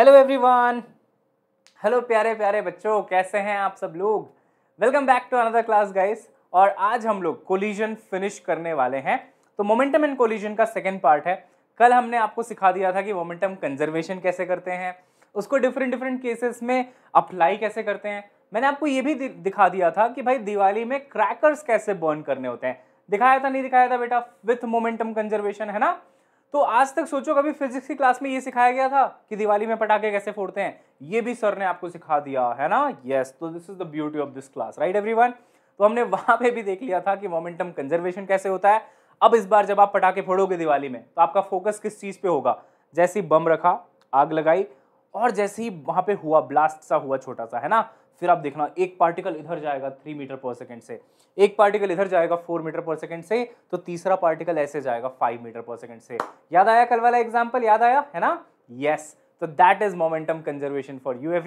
Hello everyone hello प्यारे प्यारे बच्चों कैसे हैं आप सब लोग welcome back to another class guys और आज हम लोग कोलिजन फिनिश करने वाले हैं तो मोमेंटम एंड कोलिजन का सेकेंड पार्ट है कल हमने आपको सिखा दिया था कि मोमेंटम कंजर्वेशन कैसे करते हैं उसको डिफरेंट डिफरेंट केसेस में अप्लाई कैसे करते हैं मैंने आपको ये भी दिखा दिया था कि भाई दिवाली में क्रैकर्स कैसे बर्न करने होते हैं दिखाया था नहीं दिखाया था बेटा विथ मोमेंटम कंजर्वेशन है ना तो आज तक सोचो कभी फिजिक्स की क्लास में ये सिखाया गया था कि दिवाली में पटाखे कैसे फोड़ते हैं ये भी सर ने आपको सिखा दिया है ना यस तो this is the beauty of this class right everyone तो हमने वहां पे भी देख लिया था कि मोमेंटम कंजर्वेशन कैसे होता है अब इस बार जब आप पटाखे फोड़ोगे दिवाली में तो आपका फोकस किस चीज़ पे होगा जैसे ही बम रखा आग लगाई और जैसे ही वहां पे हुआ ब्लास्ट सा हुआ छोटा सा है ना फिर आप देखना एक पार्टिकल इधर जाएगा थ्री मीटर पर सेकेंड से एक पार्टिकल इधर जाएगा फोर मीटर पर सेकेंड से तो तीसरा पार्टिकल ऐसे जाएगा फाइव मीटर पर सेकेंड से याद आया कल वाला एग्जाम्पल याद आया है ना यस तो that is momentum conservation for you F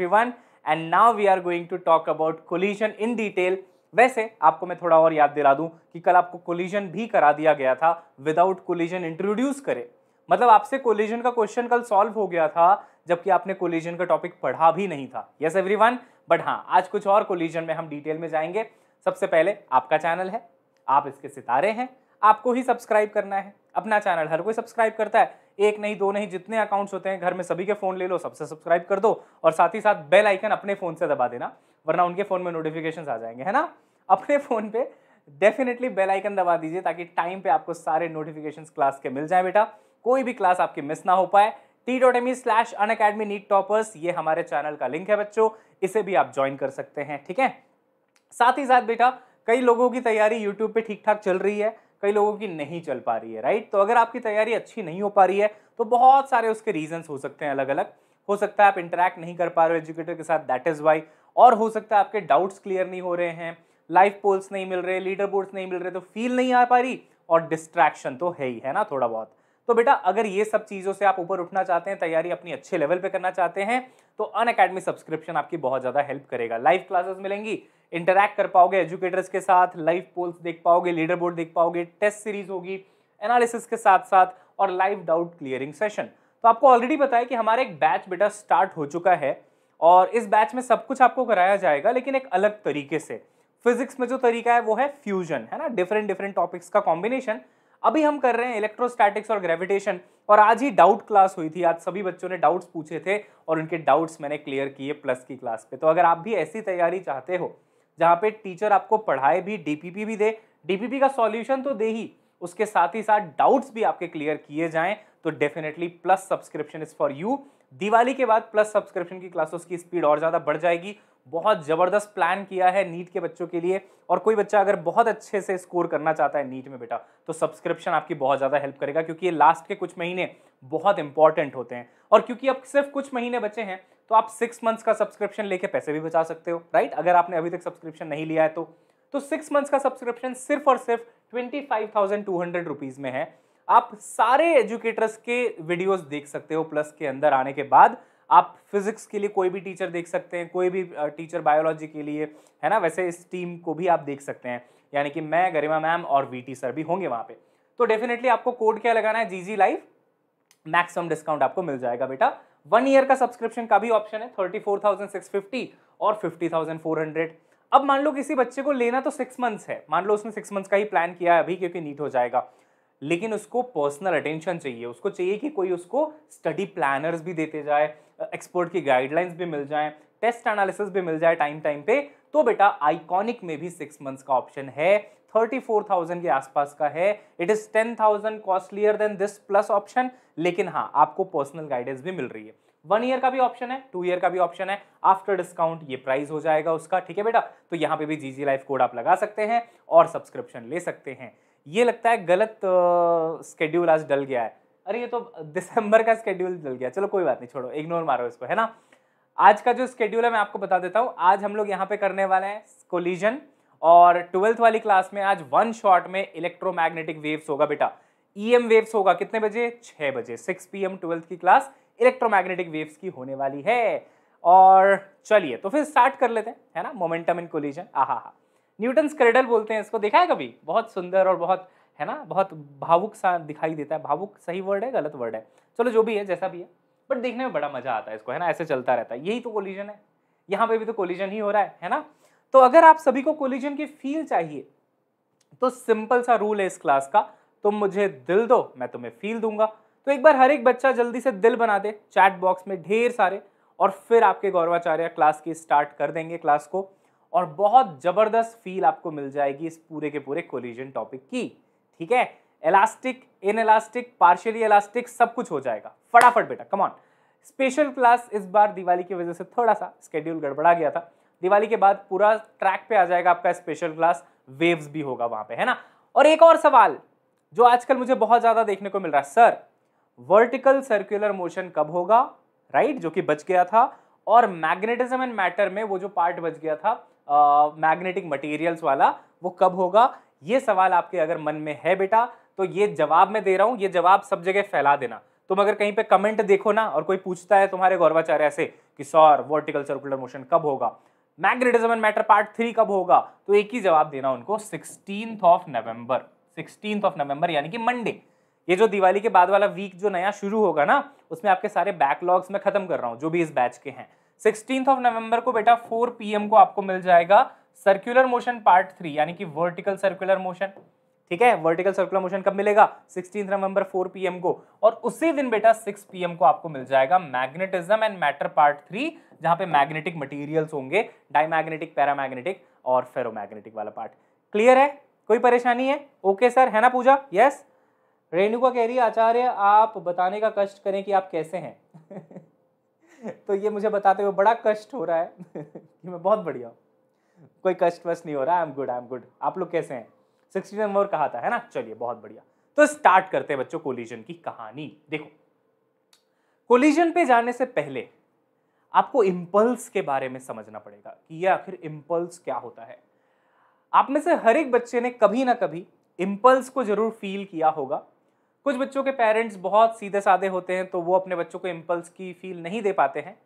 and now we are going to talk about collision in detail वैसे आपको मैं थोड़ा और याद दिला दूं कि कल आपको कोलिजन भी करा दिया गया था विदाउट कोलिजन इंट्रोड्यूस करे मतलब आपसे कोलिजन का क्वेश्चन कल सॉल्व हो गया था जबकि आपने कोलिजन का टॉपिक पढ़ा भी नहीं था यस एवरीवन बट हाँ आज कुछ और कोलिजन में हम डिटेल में जाएंगे सबसे पहले आपका चैनल है आप इसके सितारे हैं आपको ही सब्सक्राइब करना है अपना चैनल हर कोई सब्सक्राइब करता है एक नहीं दो नहीं जितने अकाउंट्स होते हैं घर में सभी के फ़ोन ले लो सबसे सब्सक्राइब कर दो और साथ ही साथ बेल आइकन अपने फ़ोन से दबा देना वरना उनके फ़ोन में नोटिफिकेशन आ जाएंगे है ना अपने फ़ोन पे डेफिनेटली बेल आइकन दबा दीजिए ताकि टाइम पे आपको सारे नोटिफिकेशन क्लास के मिल जाए बेटा कोई भी क्लास आपकी मिस ना हो पाए T dot M E slash Unacademy NEET toppers ये हमारे चैनल का लिंक है बच्चों इसे भी आप ज्वाइन कर सकते हैं ठीक है साथ ही साथ बेटा कई लोगों की तैयारी यूट्यूब पे ठीक ठाक चल रही है कई लोगों की नहीं चल पा रही है राइट तो अगर आपकी तैयारी अच्छी नहीं हो पा रही है तो बहुत सारे उसके रीजंस हो सकते हैं अलग अलग हो सकता है आप इंटरेक्ट नहीं कर पा रहे हो एजुकेटर के साथ दैट इज़ वाई और हो सकता है आपके डाउट्स क्लियर नहीं हो रहे हैं लाइफ पोल्स नहीं मिल रहे लीडर बोर्ड्स नहीं मिल रहे तो फील नहीं आ पा रही और डिस्ट्रैक्शन तो है ही है ना थोड़ा बहुत तो बेटा अगर ये सब चीज़ों से आप ऊपर उठना चाहते हैं तैयारी अपनी अच्छे लेवल पे करना चाहते हैं तो अन अकेडमी सब्सक्रिप्शन आपकी बहुत ज़्यादा हेल्प करेगा लाइव क्लासेस मिलेंगी इंटरेक्ट कर पाओगे एजुकेटर्स के साथ लाइव पोल्स देख पाओगे लीडर बोर्ड देख पाओगे टेस्ट सीरीज होगी एनालिसिस के साथ साथ और लाइव डाउट क्लियरिंग सेशन तो आपको ऑलरेडी पता है कि हमारा एक बैच बेटा स्टार्ट हो चुका है और इस बैच में सब कुछ आपको कराया जाएगा लेकिन एक अलग तरीके से फिजिक्स में जो तरीका है वो है फ्यूजन है ना डिफरेंट डिफरेंट टॉपिक्स का कॉम्बिनेशन अभी हम कर रहे हैं इलेक्ट्रोस्टैटिक्स और ग्रेविटेशन और आज ही डाउट क्लास हुई थी आज सभी बच्चों ने डाउट्स पूछे थे और उनके डाउट्स मैंने क्लियर किए प्लस की क्लास पे तो अगर आप भी ऐसी तैयारी चाहते हो जहाँ पे टीचर आपको पढ़ाए भी डीपीपी भी दे डीपीपी का सॉल्यूशन तो दे ही उसके साथ ही साथ डाउट्स भी आपके क्लियर किए जाएं तो definitely plus subscription is for you Diwali के बाद प्लस सब्सक्रिप्शन की क्लासेस की स्पीड और ज़्यादा बढ़ जाएगी बहुत ज़बरदस्त प्लान किया है नीट के बच्चों के लिए और कोई बच्चा अगर बहुत अच्छे से स्कोर करना चाहता है नीट में बेटा तो सब्सक्रिप्शन आपकी बहुत ज़्यादा हेल्प करेगा क्योंकि ये लास्ट के कुछ महीने बहुत इंपॉर्टेंट होते हैं और क्योंकि अब सिर्फ कुछ महीने बचे हैं तो आप सिक्स मंथ्स का सब्सक्रिप्शन लेके पैसे भी बचा सकते हो राइट अगर आपने अभी तक सब्सक्रिप्शन नहीं लिया है तो तो सिक्स मंथ्स का सब्सक्रिप्शन सिर्फ और सिर्फ twenty five thousand two hundred rupees में है आप सारे एजुकेटर्स के वीडियोस देख सकते हो प्लस के अंदर आने के बाद आप फिजिक्स के लिए कोई भी टीचर देख सकते हैं कोई भी टीचर बायोलॉजी के लिए है ना वैसे इस टीम को भी आप देख सकते हैं यानी कि मैं गरिमा मैम और वी सर भी होंगे वहाँ पे तो डेफिनेटली आपको कोड क्या लगाना है G G live maximum discount आपको मिल जाएगा बेटा वन ईयर का सब्सक्रिप्शन का भी ऑप्शन है thirty four thousand six fifty और फिफ्टी थाउजेंड फोर हंड्रेड अब मान लो किसी बच्चे को लेना तो सिक्स मंथ्स है मान लो उसने सिक्स मंथ्स का ही प्लान किया है अभी क्योंकि नीट हो जाएगा लेकिन उसको पर्सनल अटेंशन चाहिए उसको चाहिए कि कोई उसको स्टडी प्लानर्स भी देते जाए एक्सपर्ट की गाइडलाइंस भी मिल जाएं टेस्ट एनालिसिस भी मिल जाए टाइम टाइम पे तो बेटा आइकॉनिक में भी सिक्स मंथ्स का ऑप्शन है थर्टी फोर थाउजेंड के आसपास का है it is ten thousand costlier than this plus option लेकिन हाँ आपको पर्सनल गाइडेंस भी मिल रही है वन ईयर का भी ऑप्शन है टू ईयर का भी ऑप्शन है आफ्टर डिस्काउंट ये प्राइस हो जाएगा उसका ठीक है बेटा तो यहाँ पे भी जी जी लाइफ कोड आप लगा सकते हैं और सब्सक्रिप्शन ले सकते हैं ये लगता है गलत स्केड्यूल आज डल गया है अरे ये तो दिसंबर का स्केड्यूल चल गया चलो कोई बात नहीं छोड़ो इग्नोर मारो इसको है ना आज का जो स्केड्यूल है मैं आपको बता देता हूँ आज हम लोग यहाँ पे करने वाले हैं कोलिजन और ट्वेल्थ वाली क्लास में आज वन शॉट में इलेक्ट्रोमैग्नेटिक वेव्स होगा बेटा ईएम e वेव्स होगा कितने बजे छः बजे सिक्स पी एम ट्वेल्थ की क्लास इलेक्ट्रोमैग्नेटिक वेव्स की होने वाली है और चलिए तो फिर स्टार्ट कर लेते हैं है ना मोमेंटम इन कोलिजन आहा हा न्यूटन क्रेडल बोलते हैं इसको देखा है कभी बहुत सुंदर और बहुत है ना बहुत भावुक सा दिखाई देता है भावुक सही वर्ड है गलत वर्ड है चलो जो भी है जैसा भी है बट देखने में बड़ा मजा आता है इसको है ना ऐसे चलता रहता है यही तो कोलिजन है यहाँ पे भी तो कोलिजन ही हो रहा है है ना तो अगर आप सभी को कोलिजन की फील चाहिए तो सिंपल सा रूल है इस क्लास का तुम मुझे दिल दो मैं तुम्हें फील दूंगा तो एक बार हर एक बच्चा जल्दी से दिल बना दे चैट बॉक्स में ढेर सारे और फिर आपके गौरवाचार्य क्लास की स्टार्ट कर देंगे क्लास को और बहुत ज़बरदस्त फील आपको मिल जाएगी इस पूरे के पूरे कोलिजन टॉपिक की ठीक है elastic inelastic partially elastic सब कुछ हो जाएगा फटाफट बेटा कमॉन स्पेशल क्लास इस बार दिवाली की वजह से थोड़ा सा स्केड्यूल गड़बड़ा गया था दिवाली के बाद पूरा ट्रैक पे आ जाएगा आपका स्पेशल क्लास वेव्स भी होगा वहां पे है ना और एक और सवाल जो आजकल मुझे बहुत ज़्यादा देखने को मिल रहा है सर वर्टिकल सर्कुलर मोशन कब होगा राइट जो कि बच गया था और मैग्नेटिज्म एंड मैटर में वो जो पार्ट बच गया था मैग्नेटिक uh, मटेरियल्स वाला वो कब होगा ये सवाल आपके अगर मन में है बेटा तो ये जवाब मैं दे रहा हूँ ये जवाब सब जगह फैला देना तुम अगर कहीं पे कमेंट देखो ना और कोई पूछता है तुम्हारे गौरवाचार्य से कि सौर वर्टिकल सर्कुलर मोशन कब होगा magnetism and matter part three कब होगा तो एक ही जवाब देना उनको sixteen of November sixteen of November यानी कि मंडे ये जो दिवाली के बाद वाला वीक जो नया शुरू होगा ना उसमें आपके सारे बैकलॉग्स में खत्म कर रहा हूँ जो भी इस बैच के हैं सिक्सटीन ऑफ नवंबर को बेटा फोर पी को आपको मिल जाएगा सर्कुलर मोशन पार्ट थ्री यानी कि वर्टिकल सर्कुलर मोशन ठीक है वर्टिकल सर्कुलर मोशन कब मिलेगा सिक्सटीन नवंबर फोर पी को और उसी दिन बेटा सिक्स पी को आपको मिल जाएगा magnetism and matter part three जहां पे मैग्नेटिक मटेरियल्स होंगे डायमैग्नेटिक पैरामैग्नेटिक और फेरोमैग्नेटिक वाला पार्ट क्लियर है कोई परेशानी है ओके सर है ना पूजा यस रेणुका कह रही है आचार्य आप बताने का कष्ट करें कि आप कैसे हैं तो ये मुझे बताते हुए बड़ा कष्ट हो रहा है कि मैं बहुत बढ़िया हूँ कोई कष्ट वस्ट नहीं हो रहा I am good I am good आप लोग कैसे हैं सिक्सटी नंबर कहा था है ना चलिए बहुत बढ़िया तो स्टार्ट करते हैं बच्चों कोलिजन की कहानी देखो कोलिजन पे जाने से पहले आपको इम्पल्स के बारे में समझना पड़ेगा कि ये आखिर इम्पल्स क्या होता है आप में से हर एक बच्चे ने कभी ना कभी इम्पल्स को जरूर फील किया होगा कुछ बच्चों के पेरेंट्स बहुत सीधे साधे होते हैं तो वो अपने बच्चों को इम्पल्स की फील नहीं दे पाते हैं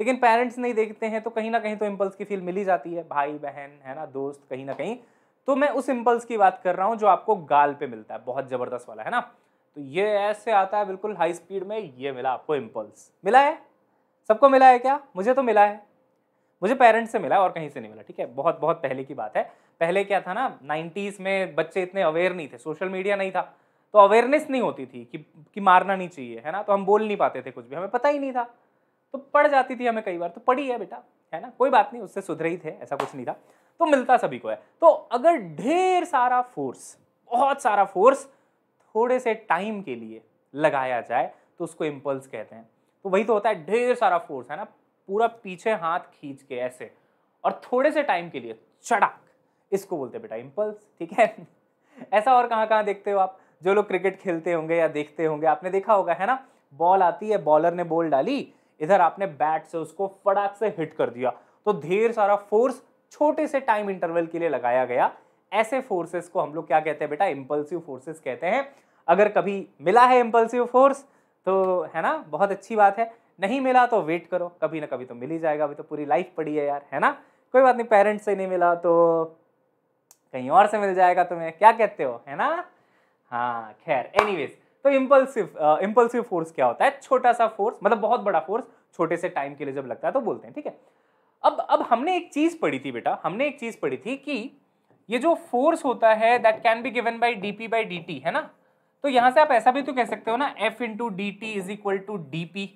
लेकिन पेरेंट्स नहीं देखते हैं तो कहीं ना कहीं तो इम्पल्स की फील मिल ही जाती है भाई बहन है ना दोस्त कहीं ना कहीं तो मैं उस इम्पल्स की बात कर रहा हूँ जो आपको गाल पे मिलता है बहुत ज़बरदस्त वाला है ना तो ये ऐसे आता है बिल्कुल हाई स्पीड में ये मिला आपको इम्पल्स मिला है सबको मिला है क्या मुझे तो मिला है मुझे पेरेंट्स से मिला और कहीं से नहीं मिला ठीक है बहुत बहुत पहले की बात है पहले क्या था ना नाइन्टीज़ में बच्चे इतने अवेयर नहीं थे सोशल मीडिया नहीं था तो अवेयरनेस नहीं होती थी कि कि मारना नहीं चाहिए है ना तो हम बोल नहीं पाते थे कुछ भी हमें पता ही नहीं था तो पढ़ जाती थी हमें कई बार तो पढ़ी है बेटा है ना कोई बात नहीं उससे सुधरे ही थे ऐसा कुछ नहीं था तो मिलता सभी को है तो अगर ढेर सारा फोर्स बहुत सारा फोर्स थोड़े से टाइम के लिए लगाया जाए तो उसको इम्पल्स कहते हैं तो वही तो होता है ढेर सारा फोर्स है ना पूरा पीछे हाथ खींच के ऐसे और थोड़े से टाइम के लिए चड़ाक इसको बोलते हैं बेटा इम्पल्स ठीक है ऐसा और कहाँ कहाँ देखते हो आप जो लोग क्रिकेट खेलते होंगे या देखते होंगे आपने देखा होगा है ना बॉल आती है बॉलर ने बॉल डाली इधर आपने बैट से उसको फटाक से हिट कर दिया तो ढेर सारा फोर्स छोटे से टाइम इंटरवल के लिए लगाया गया ऐसे फोर्सेस को हम लोग क्या कहते हैं बेटा इम्पल्सिव फोर्सेस कहते हैं अगर कभी मिला है इम्पल्सिव फोर्स तो है ना बहुत अच्छी बात है नहीं मिला तो वेट करो कभी ना कभी तो मिल ही जाएगा अभी तो पूरी लाइफ पड़ी है यार है ना कोई बात नहीं पेरेंट्स से नहीं मिला तो कहीं और से मिल जाएगा तुम्हें क्या कहते हो है ना हाँ खैर एनीवेज तो इम्पल्सिव इम्पल्सिव फोर्स क्या होता है छोटा सा फोर्स मतलब बहुत बड़ा फोर्स छोटे से टाइम के लिए जब लगता है तो बोलते हैं ठीक है अब अब हमने एक चीज पढ़ी थी बेटा हमने एक चीज पढ़ी थी कि ये जो फोर्स होता है that can be given by D P by D T है ना तो यहाँ से आप ऐसा भी तो कह सकते हो ना F into D T is equal to D P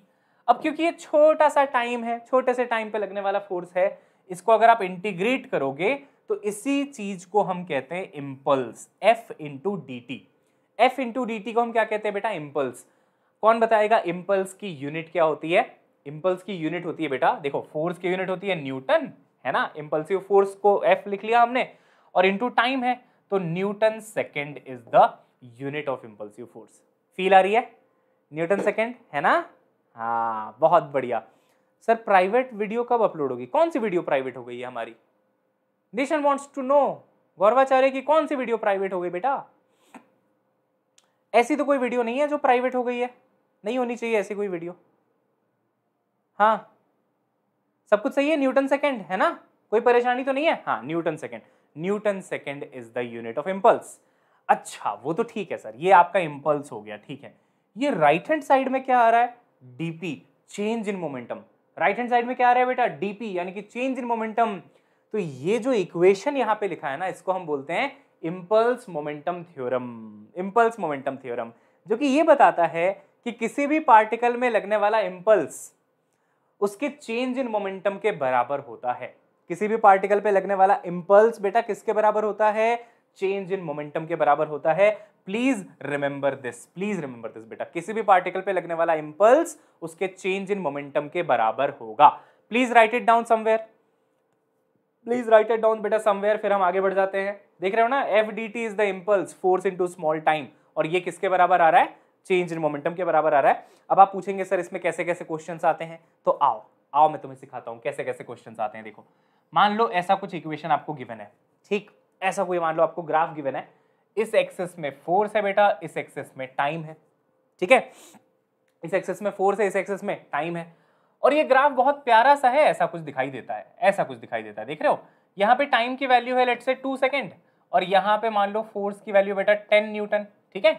अब क्योंकि ये छोटा सा टाइम है छोटे से टाइम पे लगने वाला फोर्स है इसको अगर आप इंटीग्रेट करोगे तो इसी चीज को हम कहते हैं impulse F into D T F into D T को हम क्या कहते हैं बेटा इम्पल्स कौन बताएगा इम्पल्स की यूनिट क्या होती है इम्पल्स की यूनिट होती है बेटा देखो फोर्स की यूनिट होती है न्यूटन है ना इम्पल्सिव फोर्स को एफ लिख लिया हमने और इंटू टाइम है तो newton second is the unit of impulsive force feel आ रही है न्यूटन सेकेंड है ना हाँ बहुत बढ़िया सर प्राइवेट वीडियो कब अपलोड होगी कौन सी वीडियो प्राइवेट हो गई है हमारी nation wants to know Gauravacharya की कौन सी वीडियो प्राइवेट हो गई बेटा ऐसी तो कोई वीडियो नहीं है जो प्राइवेट हो गई है नहीं होनी चाहिए ऐसी कोई वीडियो हाँ सब कुछ सही है न्यूटन सेकेंड है ना कोई परेशानी तो नहीं है हाँ newton second newton second is the unit of impulse अच्छा वो तो ठीक है सर ये आपका इम्पल्स हो गया ठीक है ये राइट हैंड साइड में क्या आ रहा है D P change in momentum right hand side में क्या आ रहा है बेटा डीपी यानी कि चेंज इन मोमेंटम तो ये जो इक्वेशन यहाँ पे लिखा है ना इसको हम बोलते हैं impulse momentum theorem impulse momentum theorem जो कि ये बताता है कि किसी भी पार्टिकल में लगने वाला इम्पल्स उसके चेंज इन मोमेंटम के बराबर होता है किसी भी पार्टिकल पे लगने वाला इम्पल्स बेटा किसके बराबर होता है चेंज इन मोमेंटम के बराबर होता है please remember this please remember this बेटा किसी भी पार्टिकल पे लगने वाला इम्पल्स उसके चेंज इन मोमेंटम के बराबर होगा please write it down somewhere please write it down बेटा समवेयर फिर हम आगे बढ़ जाते हैं देख रहे हो ना F D T is the impulse force into small time और ये किसके बराबर आ रहा है चेंज इन मोमेंटम के बराबर आ रहा है अब आप पूछेंगे सर इसमें कैसे कैसे क्वेश्चन आते हैं तो आओ आओ मैं तुम्हें सिखाता हूँ कैसे कैसे क्वेश्चन आते हैं देखो मान लो ऐसा कुछ इक्वेशन आपको गिवन है ठीक ऐसा कोई मान लो आपको ग्राफ गिवन है इस एक्सेस में फोर्स है बेटा इस एक्सेस में टाइम है ठीक है इस एक्सेस में फोर्स है इस एक्सेस में टाइम है और ये ग्राफ बहुत प्यारा सा है ऐसा कुछ दिखाई देता है ऐसा कुछ दिखाई देता है देख रहे हो यहाँ पे टाइम की वैल्यू है लेट से टू सेकेंड और यहाँ पे मान लो फोर्स की वैल्यू बेटा टेन न्यूटन ठीक है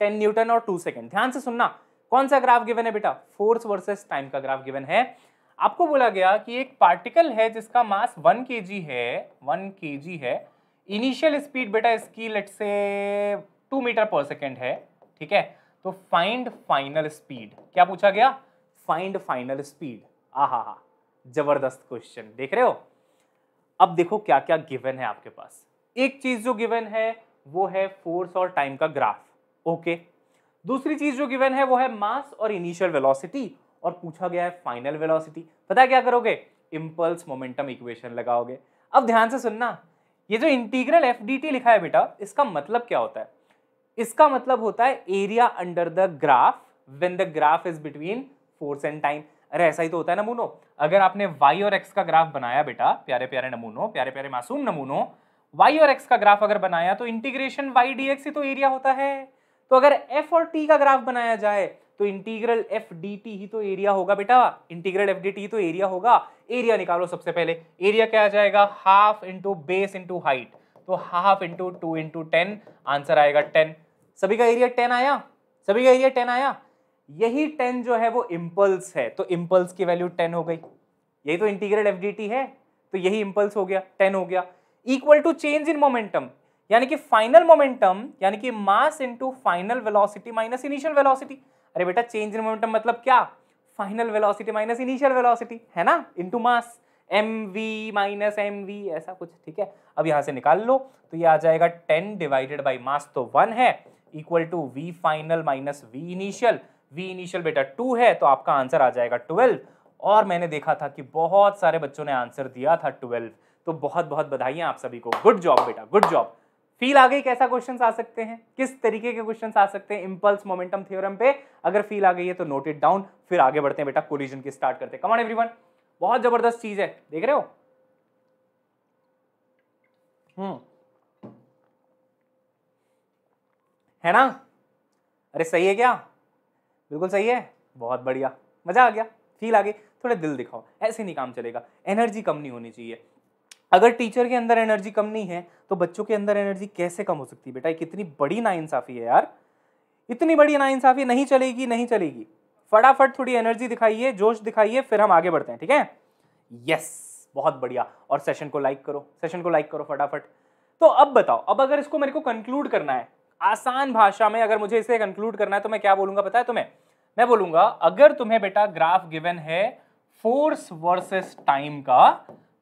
टेन न्यूटन और टू सेकेंड ध्यान से सुनना कौन सा ग्राफ गिवन है बेटा फोर्स वर्सेस टाइम का ग्राफ गिवन है आपको बोला गया कि एक पार्टिकल है जिसका मास वन के है वन के है इनिशियल स्पीड बेटा इसकी लेट से टू मीटर पर सेकेंड है ठीक है तो फाइंड फाइनल स्पीड क्या पूछा गया फाइंड फाइनल स्पीड आहा हा जबरदस्त क्वेश्चन देख रहे हो अब देखो क्या क्या गिवन है आपके पास एक चीज जो गिवन है वो है फोर्स और टाइम का ग्राफ ओके दूसरी चीज जो गिवन है वो है मास और इनिशियल वेलोसिटी और पूछा गया है फाइनल वेलोसिटी पता है क्या करोगे इम्पल्स मोमेंटम इक्वेशन लगाओगे अब ध्यान से सुनना ये जो इंटीग्रल एफ लिखा है बेटा इसका मतलब क्या होता है इसका मतलब होता है area under the graph when the graph is between force and time अरे ऐसा ही तो होता है नमूनो अगर आपने वाई और एक्स का ग्राफ बनाया बेटा प्यारे प्यारे नमूनो प्यारे प्यारे मासूम नमूनो वाई और एक्स का ग्राफ अगर बनाया तो इंटीग्रेशन वाई डी एक्स ही तो एरिया होता है तो अगर एफ और टी का ग्राफ बनाया जाए तो इंटीग्रल एफ डी टी ही तो एरिया होगा बेटा इंटीग्रल एफ डी टी तो एरिया होगा एरिया निकालो सबसे पहले एरिया क्या आ जाएगा half into base into height तो half into two into ten answer आएगा टेन सभी का एरिया टेन आया सभी का एरिया टेन आया यही टेन जो है वो इम्पल्स है तो इम्पल्स की वैल्यू टेन हो गई यही तो इंटीग्रल एफ है तो यही इम्पल्स हो गया टेन हो गया equal to change in momentum यानी कि फाइनल मोमेंटम यानी कि mass into final velocity minus initial velocity अरे बेटा चेंज इन मोमेंटम मतलब क्या final velocity minus initial velocity है ना into mass M V minus M V ऐसा कुछ ठीक है अब यहां से निकाल लो तो ये आ जाएगा टेन डिवाइडेड बाई मास तो वन है equal to V final minus V initial V initial बेटा टू है तो आपका आंसर आ जाएगा ट्वेल्व और मैंने देखा था कि बहुत सारे बच्चों ने आंसर दिया था ट्वेल्व तो बहुत बहुत बधाई आप सभी को गुड जॉब बेटा गुड जॉब फील आ गई कैसा क्वेश्चन आ सकते हैं किस तरीके के क्वेश्चन आ सकते हैं इंपल्स मोमेंटम थ्योरम पे अगर फील आ गई है तो नोट इट डाउन फिर आगे बढ़ते हैं बेटा कोलिजन की स्टार्ट करते हैं एवरी वन बहुत जबरदस्त चीज है देख रहे हो हम्म है ना अरे सही है क्या बिल्कुल सही है बहुत बढ़िया मज़ा आ गया फील आ गई थोड़े दिल दिखाओ ऐसे नहीं काम चलेगा एनर्जी कम नहीं होनी चाहिए अगर टीचर के अंदर एनर्जी कम नहीं है तो बच्चों के अंदर एनर्जी कैसे कम हो सकती है बेटा कितनी बड़ी नाइंसाफ़ी है यार इतनी बड़ी नाइंसाफ़ी नहीं चलेगी नहीं चलेगी फटाफट थोड़ी एनर्जी दिखाइए जोश दिखाइए फिर हम आगे बढ़ते हैं ठीक है यस बहुत बढ़िया और सेशन को लाइक करो सेशन को लाइक करो फटाफट तो अब बताओ अब अगर इसको मेरे को कंक्लूड करना है आसान भाषा में अगर मुझे इसे कंक्लूड करना है तो मैं क्या बोलूंगा पता है तुम्हें मैं बोलूंगा अगर तुम्हें बेटा ग्राफ गिवन है फोर्स वर्सेस टाइम का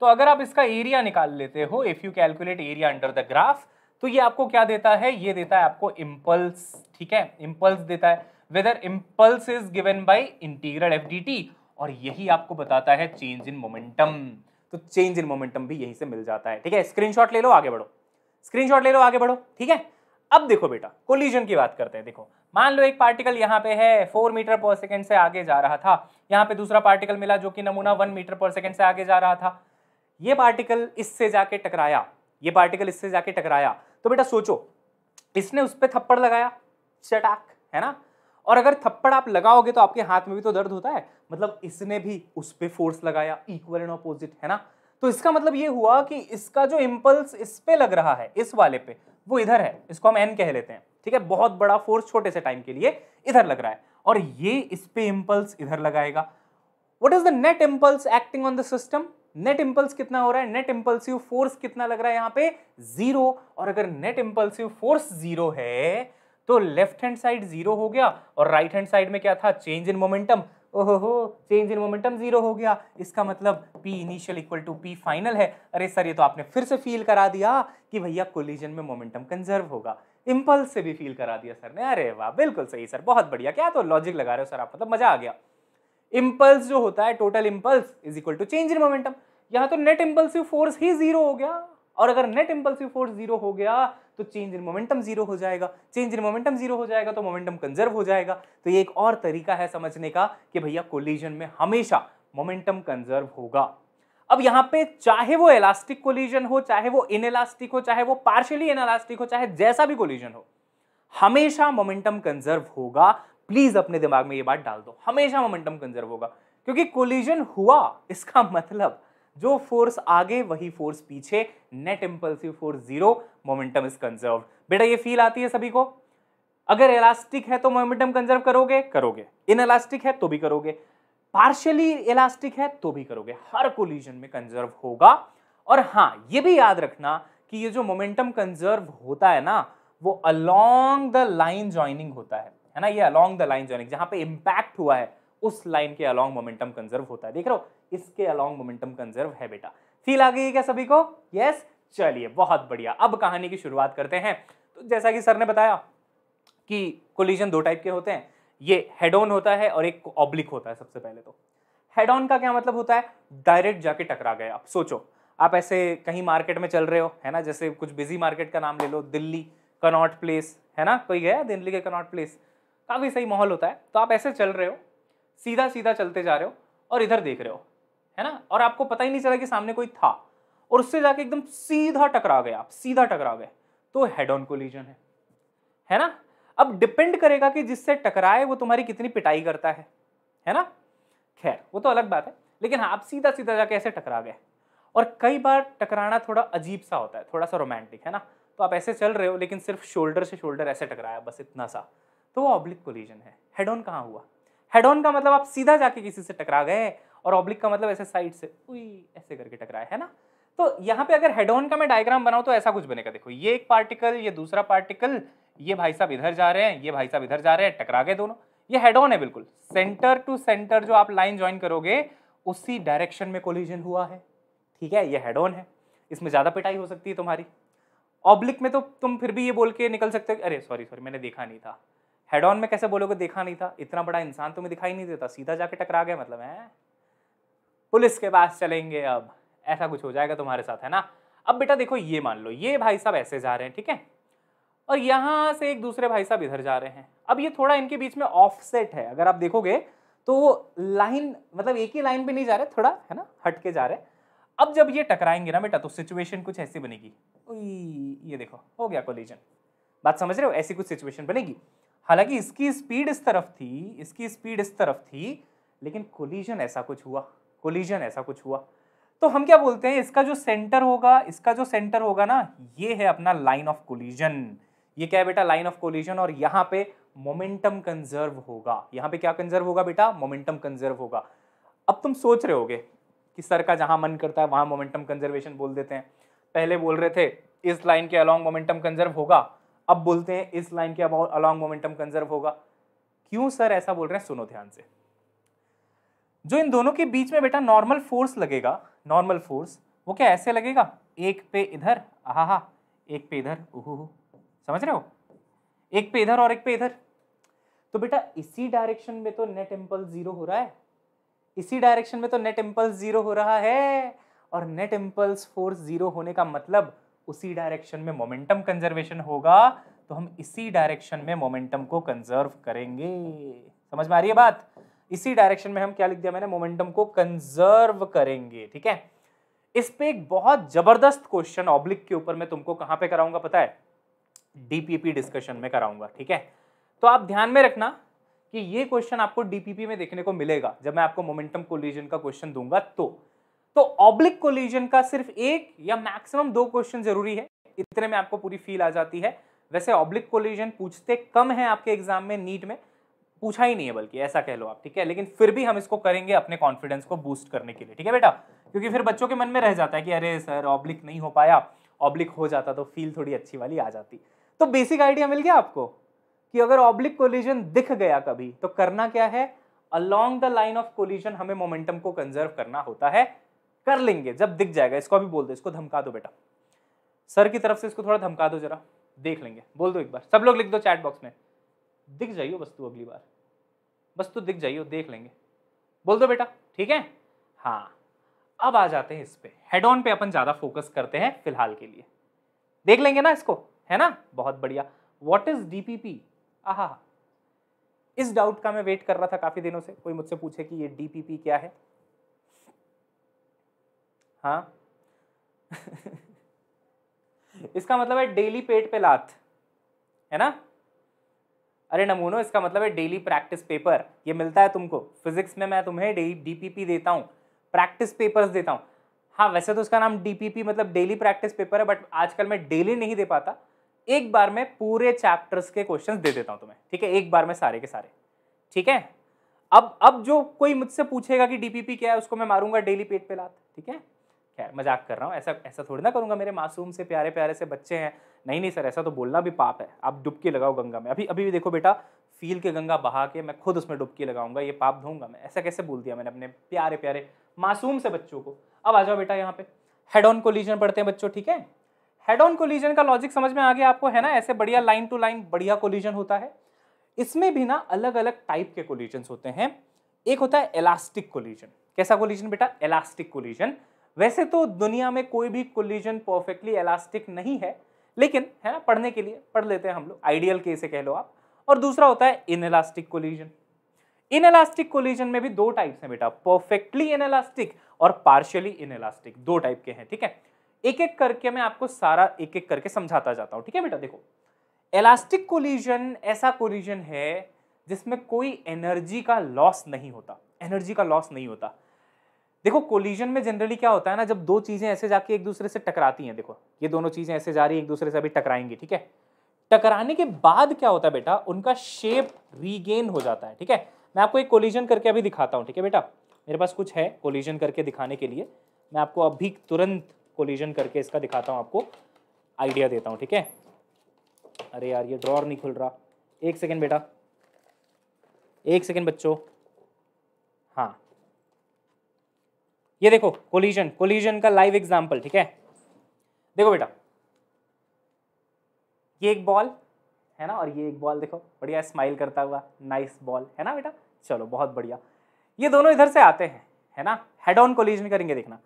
तो अगर आप इसका एरिया निकाल लेते हो if you calculate area under the graph तो ये आपको क्या देता है ये देता है आपको इम्पल्स ठीक है इम्पल्स देता है whether impulse is given by integral F और यही आपको बताता है चेंज इन मोमेंटम तो चेंज इन मोमेंटम भी यही से मिल जाता है ठीक है स्क्रीनशॉट ले लो आगे बढ़ो स्क्रीनशॉट ले लो आगे बढ़ो ठीक है अब देखो बेटा कोलिजन की बात करते हैं देखो मान लो एक पार्टिकल यहाँ पे है फोर मीटर पर सेकेंड से आगे जा रहा था यहाँ पे दूसरा पार्टिकल मिला जो कि नमूना वन मीटर पर सेकेंड से आगे जा रहा था ये पार्टिकल इससे जाके टकराया ये पार्टिकल इससे जाके टकराया तो बेटा सोचो इसने उस पर थप्पड़ लगाया चटाक है ना और अगर थप्पड़ आप लगाओगे तो आपके हाथ में भी तो दर्द होता है मतलब इसने भी उस पर फोर्स लगाया इक्वल एंड ऑपोजिट है ना तो इसका मतलब ये हुआ कि इसका जो इम्पल्स इस पर लग रहा है इस वाले पे वो इधर है इसको हम एन कह लेते हैं ठीक है बहुत बड़ा फोर्स छोटे से टाइम के लिए इधर लग रहा है और ये इस पे इम्पल्स इधर लगाएगा what is the net impulse acting on the system net impulse कितना हो रहा है नेट इम्पल्सिव फोर्स कितना लग रहा है यहाँ पे जीरो और अगर नेट इम्पल्सिव फोर्स जीरो है तो लेफ्ट हैंड साइड जीरो हो गया और राइट हैंड साइड में क्या था चेंज इन मोमेंटम ओहो हो चेंज इन मोमेंटम जीरो हो गया इसका मतलब P initial equal to P final है अरे सर ये तो आपने फिर से फील करा दिया कि भैया कोलिजन में मोमेंटम कंजर्व होगा इम्पल्स से भी फील करा दिया सर ने अरे वाह बिल्कुल सही सर बहुत बढ़िया क्या तो लॉजिक लगा रहे हो सर आप मतलब मजा आ गया इम्पल्स जो होता है total impulse is equal to change in momentum यहाँ तो नेट इम्पल्सिव फोर्स ही जीरो हो गया और अगर नेट इम्पल्सिव फोर्स जीरो हो गया तो चेंज इन मोमेंटम जीरो हो जाएगा चेंज इन मोमेंटम जीरो हो जाएगा तो मोमेंटम कंजर्व हो जाएगा तो ये एक और तरीका है समझने का कि भैया कोलिजन में हमेशा मोमेंटम कंजर्व होगा अब यहाँ पे चाहे वो इलास्टिक कोलिजन हो चाहे वो इनएलास्टिक हो चाहे वो पार्शियली इनएलास्टिक हो चाहे जैसा भी कोलिजन हो हमेशा मोमेंटम कंजर्व होगा प्लीज अपने दिमाग में ये बात डाल दो हमेशा मोमेंटम कंजर्व होगा क्योंकि कोलिजन हुआ इसका मतलब जो फोर्स आगे वही फोर्स पीछे net impulsive force zero momentum is conserve बेटा ये फील आती है सभी को अगर इलास्टिक है तो मोमेंटम कंजर्व करोगे करोगे इन इलास्टिक है तो भी करोगे पार्शियली इलास्टिक है तो भी करोगे हर कोलिजन में कंजर्व होगा और हाँ ये भी याद रखना कि ये जो मोमेंटम कंजर्व होता है ना वो अलोंग द लाइन ज्वाइनिंग होता है है ना ये अलोंग द लाइन ज्वाइनिंग जहां पे इम्पैक्ट हुआ है उस लाइन के अलॉन्ग मोमेंटम कंजर्व होता है देख रहे इसके अलॉन्ग मोमेंटम कंजर्व है बेटा फील आ गई क्या सभी को यस yes? चलिए बहुत बढ़िया अब कहानी की शुरुआत करते हैं तो जैसा कि सर ने बताया कि कोलिजन दो टाइप के होते हैं ये हेड ऑन होता है और एक ऑब्लिक होता है सबसे पहले तो हेड ऑन का क्या मतलब होता है डायरेक्ट जाके टकरा गए आप सोचो आप ऐसे कहीं मार्केट में चल रहे हो है ना जैसे कुछ बिजी मार्केट का नाम ले लो दिल्ली कनॉट प्लेस है ना कोई गया दिल्ली के कनॉट प्लेस काफ़ी सही माहौल होता है तो आप ऐसे चल रहे हो सीधा सीधा चलते जा रहे हो और इधर देख रहे हो है ना और आपको पता ही नहीं चला कि सामने कोई था और उससे जाके एकदम सीधा टकरा गए आप सीधा टकरा गए तो हेड ऑन कोलिजन है है ना अब डिपेंड करेगा कि जिससे टकराए वो तुम्हारी कितनी पिटाई करता है है ना खैर वो तो अलग बात है लेकिन हाँ आप सीधा सीधा जाके ऐसे टकरा गए और कई बार टकराना थोड़ा अजीब सा होता है थोड़ा सा रोमांटिक है ना तो आप ऐसे चल रहे हो लेकिन सिर्फ शोल्डर से शोल्डर ऐसे टकराया बस इतना सा तो वो ऑब्लिक कोलिजन है हेड ऑन कहाँ हुआ हेड ऑन का मतलब आप सीधा जाके किसी से टकरा गए और ऑब्लिक का मतलब ऐसे साइड से उई ऐसे करके टकराए है ना तो यहाँ पे अगर हेड ऑन का मैं डायग्राम बनाऊँ तो ऐसा कुछ बनेगा देखो ये एक पार्टिकल ये दूसरा पार्टिकल ये भाई साहब इधर जा रहे हैं ये भाई साहब इधर जा रहे हैं टकरा गए दोनों ये हेड ऑन है बिल्कुल सेंटर टू सेंटर जो आप लाइन ज्वाइन करोगे उसी डायरेक्शन में कोलिजन हुआ है ठीक है ये हेड ऑन है इसमें ज़्यादा पिटाई हो सकती है तुम्हारी ऑब्लिक में तो तुम फिर भी ये बोल के निकल सकते हो अरे सॉरी सॉरी मैंने देखा नहीं था हेड ऑन में कैसे बोलोगे देखा नहीं था इतना बड़ा इंसान तुम्हें दिखाई नहीं देता सीधा जाके टकरा गया मतलब है पुलिस के पास चलेंगे अब ऐसा कुछ हो जाएगा तुम्हारे साथ है ना अब बेटा देखो ये मान लो ये भाई साहब ऐसे जा रहे हैं ठीक है और यहाँ से एक दूसरे भाई साहब इधर जा रहे हैं अब ये थोड़ा इनके बीच में ऑफसेट है अगर आप देखोगे तो वो लाइन मतलब एक ही लाइन पे नहीं जा रहे थोड़ा है ना हट के जा रहे अब जब ये टकराएंगे ना बेटा तो सिचुएशन कुछ ऐसी बनेगी ये देखो हो गया कोलिजन बात समझ रहे हो ऐसी कुछ सिचुएशन बनेगी हालांकि इसकी स्पीड इस तरफ थी इसकी स्पीड इस तरफ थी लेकिन कोलिजन ऐसा कुछ हुआ कोलिजन ऐसा कुछ हुआ तो हम क्या बोलते हैं इसका जो सेंटर होगा इसका जो सेंटर होगा ना ये है अपना लाइन ऑफ कोलिजन ये क्या है बेटा लाइन ऑफ कोलिजन और यहाँ पे मोमेंटम कंजर्व होगा यहाँ पे क्या कंजर्व होगा बेटा मोमेंटम कंजर्व होगा अब तुम सोच रहे होगे कि सर का जहाँ मन करता है वहाँ मोमेंटम कंजर्वेशन बोल देते हैं पहले बोल रहे थे इस लाइन के अलॉन्ग मोमेंटम कंजर्व होगा अब बोलते हैं इस लाइन के अबाउट अलॉन्ग मोमेंटम कंजर्व होगा क्यों सर ऐसा बोल रहे हैं सुनो ध्यान से जो इन दोनों के बीच में बेटा नॉर्मल फोर्स लगेगा नॉर्मल फोर्स वो क्या ऐसे लगेगा एक पे इधर आहा एक पे इधर ओहो समझ रहे हो एक पे इधर और एक पे इधर तो बेटा इसी डायरेक्शन में तो नेट इम्पल जीरो हो रहा है इसी डायरेक्शन में तो नेट इम्पल्स जीरो हो रहा है और नेट इम्पल्स फोर्स जीरो होने का मतलब उसी डायरेक्शन में मोमेंटम कंजर्वेशन होगा तो हम इसी डायरेक्शन में मोमेंटम को कंजर्व करेंगे समझ में आ रही है बात इसी डायरेक्शन में हम क्या लिख दिया मैंने मोमेंटम को कंजर्व करेंगे ठीक है इस पे एक बहुत जबरदस्त क्वेश्चन ऑब्लिक के ऊपर मैं तुमको कहां पे कराऊंगा पता है डीपीपी डिस्कशन में कराऊंगा ठीक है तो आप ध्यान में रखना कि ये क्वेश्चन आपको डीपीपी में देखने को मिलेगा जब मैं आपको मोमेंटम कोलिजन का क्वेश्चन दूंगा तो तो ऑब्लिक कोलिजन का सिर्फ एक या मैक्सिमम दो क्वेश्चन जरूरी है इतने में आपको पूरी फील आ जाती है वैसे ऑब्लिक कोलिजन पूछते कम है आपके एग्जाम में नीट में पूछा ही नहीं है बल्कि ऐसा कह लो आप ठीक है लेकिन फिर भी हम इसको करेंगे अपने कॉन्फिडेंस को बूस्ट करने के लिए ठीक है बेटा क्योंकि फिर बच्चों के मन में रह जाता है कि अरे सर ऑब्लिक नहीं हो पाया ऑब्लिक हो जाता तो फील थोड़ी अच्छी वाली आ जाती तो बेसिक आइडिया मिल गया आपको कि अगर ऑब्लिक कोलिजन दिख गया कभी तो करना क्या है along the line of collision हमें मोमेंटम को कंजर्व करना होता है कर लेंगे जब दिख जाएगा इसको अभी बोल दो इसको धमका दो बेटा सर की तरफ से इसको थोड़ा धमका दो जरा देख लेंगे बोल दो एक बार सब लोग लिख दो चैट बॉक्स में दिख जाइयो वस्तु अगली बार वस्तु दिख जाइयो देख लेंगे बोल दो बेटा ठीक है हाँ अब आ जाते हैं इस पर हेड ऑन पे अपन ज़्यादा फोकस करते हैं फिलहाल के लिए देख लेंगे ना इसको है ना बहुत बढ़िया what is D P P आ इस डाउट का मैं वेट कर रहा था काफ़ी दिनों से कोई मुझसे पूछे कि ये डी पी पी क्या है हाँ इसका मतलब है डेली पेट पे लात है ना अरे नमूनो इसका मतलब है डेली प्रैक्टिस पेपर ये मिलता है तुमको फिजिक्स में मैं तुम्हें डेली डीपीपी देता हूँ प्रैक्टिस पेपर्स देता हूँ हाँ वैसे तो उसका नाम डीपीपी मतलब डेली प्रैक्टिस पेपर है बट आजकल मैं डेली नहीं दे पाता एक बार में पूरे चैप्टर्स के क्वेश्चन दे देता हूँ तुम्हें ठीक है एक बार में सारे के सारे ठीक है अब अब जो कोई मुझसे पूछेगा कि डीपीपी क्या है उसको मैं मारूंगा डेली पेट पे लात ठीक है खैर मजाक कर रहा हूँ ऐसा ऐसा थोड़ी ना करूँगा मेरे मासूम से प्यारे प्यारे से बच्चे हैं नहीं नहीं सर ऐसा तो बोलना भी पाप है आप डुबकी लगाओ गंगा में अभी अभी भी देखो बेटा फील के गंगा बहा के मैं खुद उसमें डुबकी लगाऊंगा ये पाप धोऊंगा मैं ऐसा कैसे बोल दिया मैंने अपने प्यारे प्यारे मासूम से बच्चों को अब आ जाओ बेटा यहाँ पे हेड ऑन कोलिजन पढ़ते हैं बच्चों ठीक है हेड ऑन कोलिजन का लॉजिक समझ में आ गया आपको है ना ऐसे बढ़िया लाइन टू लाइन बढ़िया कोलिजन होता है इसमें भी ना अलग अलग टाइप के कोलिजन होते हैं एक होता है इलास्टिक कोलिजन कैसा कोलिजन बेटा इलास्टिक कोलिजन वैसे तो दुनिया में कोई भी कोलिजन परफेक्टली इलास्टिक नहीं है लेकिन है ना पढ़ने के लिए पढ़ लेते हैं हम लोग आइडियल केस कह लो आप और दूसरा होता है inelastic collision elastic collision में भी दो टाइप्स हैं बेटा परफेक्टली इन इलास्टिक और पार्शियली इन इलास्टिक दो टाइप के हैं ठीक है एक एक करके मैं आपको सारा एक एक करके समझाता जाता हूँ ठीक है बेटा देखो एलास्टिक कोलिजन ऐसा कोलिजन है जिसमें कोई एनर्जी का लॉस नहीं होता एनर्जी का लॉस नहीं होता देखो कोलिजन में जनरली क्या होता है ना जब दो चीज़ें ऐसे जाके एक दूसरे से टकराती हैं देखो ये दोनों चीज़ें ऐसे जा रही है एक दूसरे से अभी टकराएंगी ठीक है टकराने के बाद क्या होता है बेटा उनका शेप रीगेन हो जाता है ठीक है मैं आपको एक कोलिजन करके अभी दिखाता हूँ ठीक है बेटा मेरे पास कुछ है कोलिजन करके दिखाने के लिए मैं आपको अभी तुरंत कोलिजन करके इसका दिखाता हूँ आपको आइडिया देता हूँ ठीक है अरे यार ये ड्रॉर नहीं खुल रहा एक सेकेंड बेटा एक सेकेंड बच्चों हाँ ये देखो कोलिजन कोलिजन का लाइव एग्जाम्पल ठीक है देखो बेटा ये एक बॉल है ना और ये एक बॉल देखो बढ़िया स्माइल करता हुआ नाइस बॉल है ना बेटा चलो बहुत बढ़िया ये दोनों इधर से आते हैं है ना हेड ऑन कोलिजन करेंगे देखना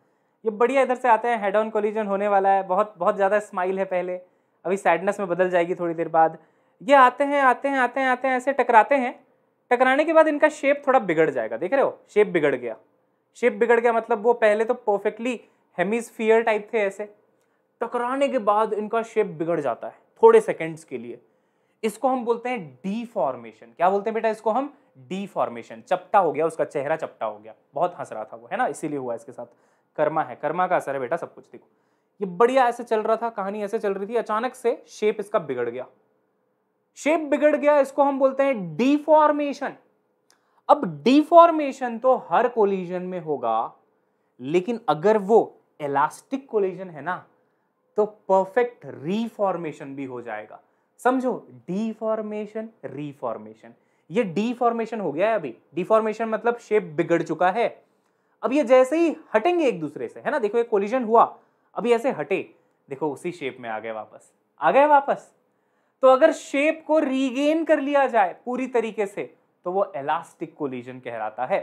ये बढ़िया इधर से आते हैं हेड ऑन कोलिजन होने वाला है बहुत बहुत ज़्यादा स्माइल है पहले अभी सैडनेस में बदल जाएगी थोड़ी देर बाद ये आते हैं आते हैं आते हैं आते हैं ऐसे टकराते हैं टकराने के बाद इनका शेप थोड़ा बिगड़ जाएगा देख रहे हो शेप बिगड़ गया शेप बिगड़ गया मतलब वो पहले तो परफेक्टली हेमिसफियर टाइप थे ऐसे टकराने के बाद इनका शेप बिगड़ जाता है थोड़े सेकेंड्स के लिए इसको हम बोलते हैं डिफॉर्मेशन क्या बोलते हैं बेटा इसको हम डिफॉर्मेशन चपटा हो गया उसका चेहरा चपटा हो गया बहुत हंस रहा था वो है ना इसीलिए हुआ इसके साथ कर्मा है कर्मा का असर है बेटा सब कुछ देखो ये बढ़िया ऐसे चल रहा था कहानी ऐसे चल रही थी अचानक से शेप इसका बिगड़ गया शेप बिगड़ गया इसको हम बोलते हैं डीफॉर्मेशन अब डिफॉर्मेशन तो हर कोलिजन में होगा लेकिन अगर वो इलास्टिक कोलिजन है ना तो परफेक्ट रिफॉर्मेशन भी हो जाएगा समझो डिफॉर्मेशन रिफॉर्मेशन ये डिफॉर्मेशन हो गया है अभी डिफॉर्मेशन मतलब शेप बिगड़ चुका है अब ये जैसे ही हटेंगे एक दूसरे से है ना देखो ये कोलिजन हुआ अभी ऐसे हटे देखो उसी शेप में आ गए वापस आ गए वापस तो अगर शेप को रीगेन कर लिया जाए पूरी तरीके से तो वो एलास्टिक कोलिजन कहलाता है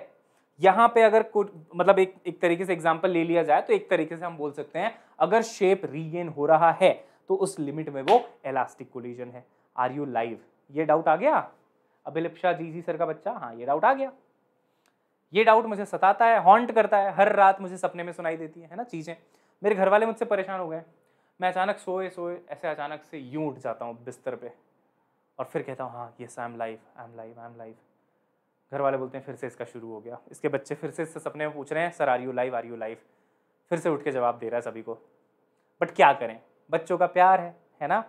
यहाँ पे अगर मतलब एक एक तरीके से एग्जाम्पल ले लिया जाए तो एक तरीके से हम बोल सकते हैं अगर शेप रीगेन हो रहा है तो उस लिमिट में वो एलास्टिक कोलिजन है आर यू लाइव ये डाउट आ गया अभिलिप्सा जी जी सर का बच्चा हाँ ये डाउट आ गया ये डाउट मुझे सताता है हॉन्ट करता है हर रात मुझे सपने में सुनाई देती है, है ना चीज़ें मेरे घर वाले मुझसे परेशान हो गए मैं अचानक सोए सोए ऐसे अचानक से यूं उठ जाता हूँ बिस्तर पे और फिर कहता हूँ हाँ ये I am life I am life I am life घर वाले बोलते हैं फिर से इसका शुरू हो गया इसके बच्चे फिर से इससे सपने में पूछ रहे हैं sir are you live are you live फिर से उठ के जवाब दे रहा है सभी को बट क्या करें बच्चों का प्यार है है ना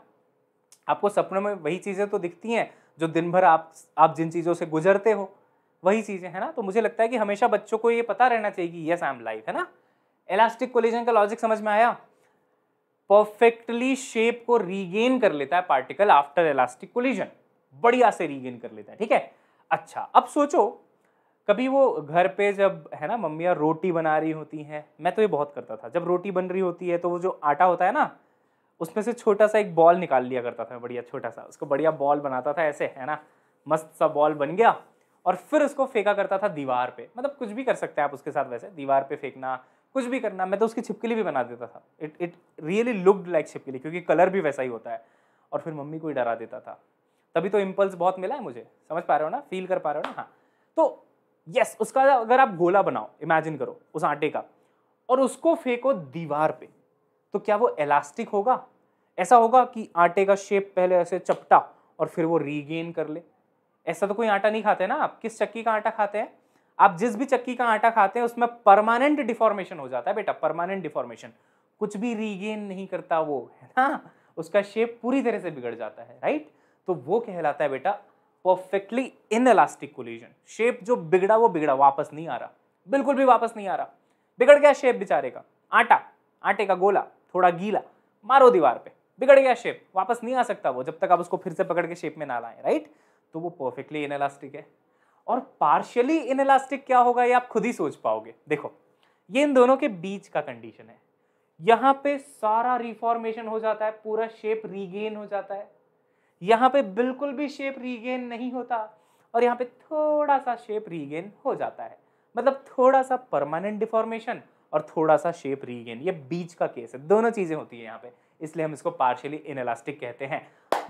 आपको सपनों में वही चीज़ें तो दिखती हैं जो दिन भर आप आप जिन चीज़ों से गुजरते हो वही चीज़ें है ना तो मुझे लगता है कि हमेशा बच्चों को ये पता रहना चाहिए कि यस आई एम लाइव है ना इलास्टिक कोलिजन का लॉजिक समझ में आया परफेक्टली शेप को रीगेन कर लेता है पार्टिकल आफ्टर इलास्टिक कोलिजन बढ़िया से रीगेन कर लेता है ठीक है अच्छा अब सोचो कभी वो घर पे जब है ना मम्मियाँ रोटी बना रही होती हैं मैं तो ये बहुत करता था जब रोटी बन रही होती है तो वो जो आटा होता है ना उसमें से छोटा सा एक बॉल निकाल लिया करता था बढ़िया छोटा सा उसको बढ़िया बॉल बनाता था ऐसे है ना मस्त सा बॉल बन गया और फिर उसको फेंका करता था दीवार पे मतलब कुछ भी कर सकते हैं आप उसके साथ वैसे दीवार पे फेंकना कुछ भी करना मैं तो उसकी छिपकली भी बना देता था it it really looked like छिपकली क्योंकि कलर भी वैसा ही होता है और फिर मम्मी को ही डरा देता था तभी तो इम्पल्स बहुत मिला है मुझे समझ पा रहे हो ना फील कर पा रहे हो ना हाँ तो यस उसका अगर आप गोला बनाओ इमेजिन करो उस आटे का और उसको फेंको दीवार पे तो क्या वो इलास्टिक होगा ऐसा होगा कि आटे का शेप पहले ऐसे चपटा और फिर वो रीगेन कर ले ऐसा तो कोई आटा नहीं खाते ना आप किस चक्की का आटा खाते हैं आप जिस भी चक्की का आटा खाते हैं उसमें परमानेंट डिफॉर्मेशन हो जाता है बेटा परमानेंट डिफॉर्मेशन कुछ भी रीगेन नहीं करता वो है ना उसका शेप पूरी तरह से बिगड़ जाता है राइट तो वो कहलाता है बेटा perfectly inelastic collision shape जो बिगड़ा वो बिगड़ा वापस नहीं आ रहा बिल्कुल भी वापस नहीं आ रहा बिगड़ गया शेप बेचारे का आटा आटे का गोला थोड़ा गीला मारो दीवार पे बिगड़ गया शेप वापस नहीं आ सकता वो जब तक आप उसको फिर से पकड़ के शेप में ना लाएं राइट तो वो परफेक्टली इन इलास्टिक है और पार्शियली इन इलास्टिक क्या होगा ये आप खुद ही सोच पाओगे देखो ये इन दोनों के बीच का कंडीशन है यहाँ पे सारा रिफॉर्मेशन हो जाता है पूरा शेप रीगेन हो जाता है यहाँ पे बिल्कुल भी शेप रीगेन नहीं होता और यहाँ पे थोड़ा सा शेप रीगेन हो जाता है मतलब थोड़ा सा परमानेंट डिफॉर्मेशन और थोड़ा सा शेप रीगेन ये बीच का केस है दोनों चीज़ें होती है यहाँ पे इसलिए हम इसको पार्शियली इनलास्टिक कहते हैं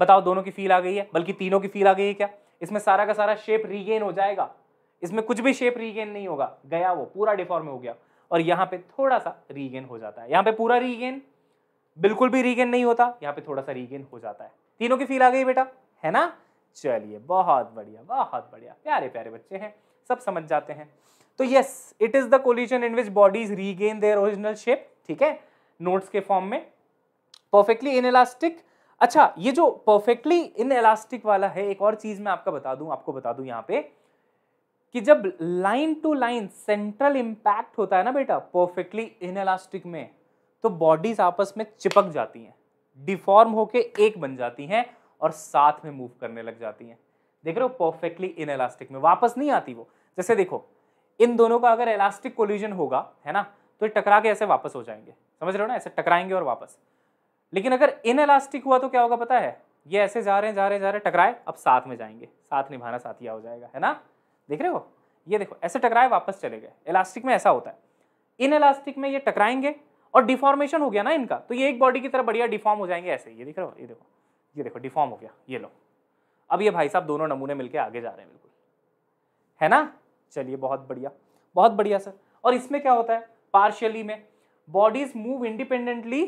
बताओ दोनों की फील आ गई है बल्कि तीनों की फील आ गई है क्या इसमें सारा का सारा शेप रीगेन हो जाएगा इसमें कुछ भी शेप रीगेन नहीं होगा गया वो पूरा डिफॉर्म हो गया और यहाँ पे थोड़ा सा रीगेन हो जाता है यहाँ पे पूरा रीगेन बिल्कुल भी रीगेन नहीं होता यहाँ पे थोड़ा सा रीगेन हो जाता है तीनों की फील आ गई बेटा है ना चलिए बहुत बढ़िया बहुत बढ़िया प्यारे प्यारे बच्चे हैं सब समझ जाते हैं तो yes it is the collision in which bodies regain their original shape ठीक है नोट्स के फॉर्म में परफेक्टली इन इलास्टिक अच्छा ये जो परफेक्टली इन इलास्टिक वाला है एक और चीज मैं आपका बता दूं आपको बता दूं यहाँ पे कि जब line to line central impact होता है ना बेटा परफेक्टली इन इलास्टिक में तो बॉडीज आपस में चिपक जाती हैं डिफॉर्म होके एक बन जाती हैं और साथ में मूव करने लग जाती हैं देख रहे हो परफेक्टली इन इलास्टिक में वापस नहीं आती वो जैसे देखो इन दोनों का अगर इलास्टिक कोल्यूजन होगा है ना तो टकरा के ऐसे वापस हो जाएंगे समझ रहे हो ना ऐसे टकराएंगे और वापस लेकिन अगर इन इलास्टिक हुआ तो क्या होगा पता है ये ऐसे जा रहे हैं जा रहे हैं जा रहे हैं टकराए अब साथ में जाएंगे साथ निभाना साथिया हो जाएगा है ना देख रहे हो ये देखो ऐसे टकराए वापस चले गए इलास्टिक में ऐसा होता है इन इलास्टिक में ये टकराएंगे और डिफॉर्मेशन हो गया ना इनका तो ये एक बॉडी की तरह बढ़िया डिफॉर्म हो जाएंगे ऐसे ये दिख रहा हो ये देखो ये देखो डिफॉर्म हो गया ये लो अब ये भाई साहब दोनों नमूने मिलकर आगे जा रहे हैं बिल्कुल है ना चलिए बहुत बढ़िया बहुत बढ़िया सर और इसमें क्या होता है पार्शियली में bodies move independently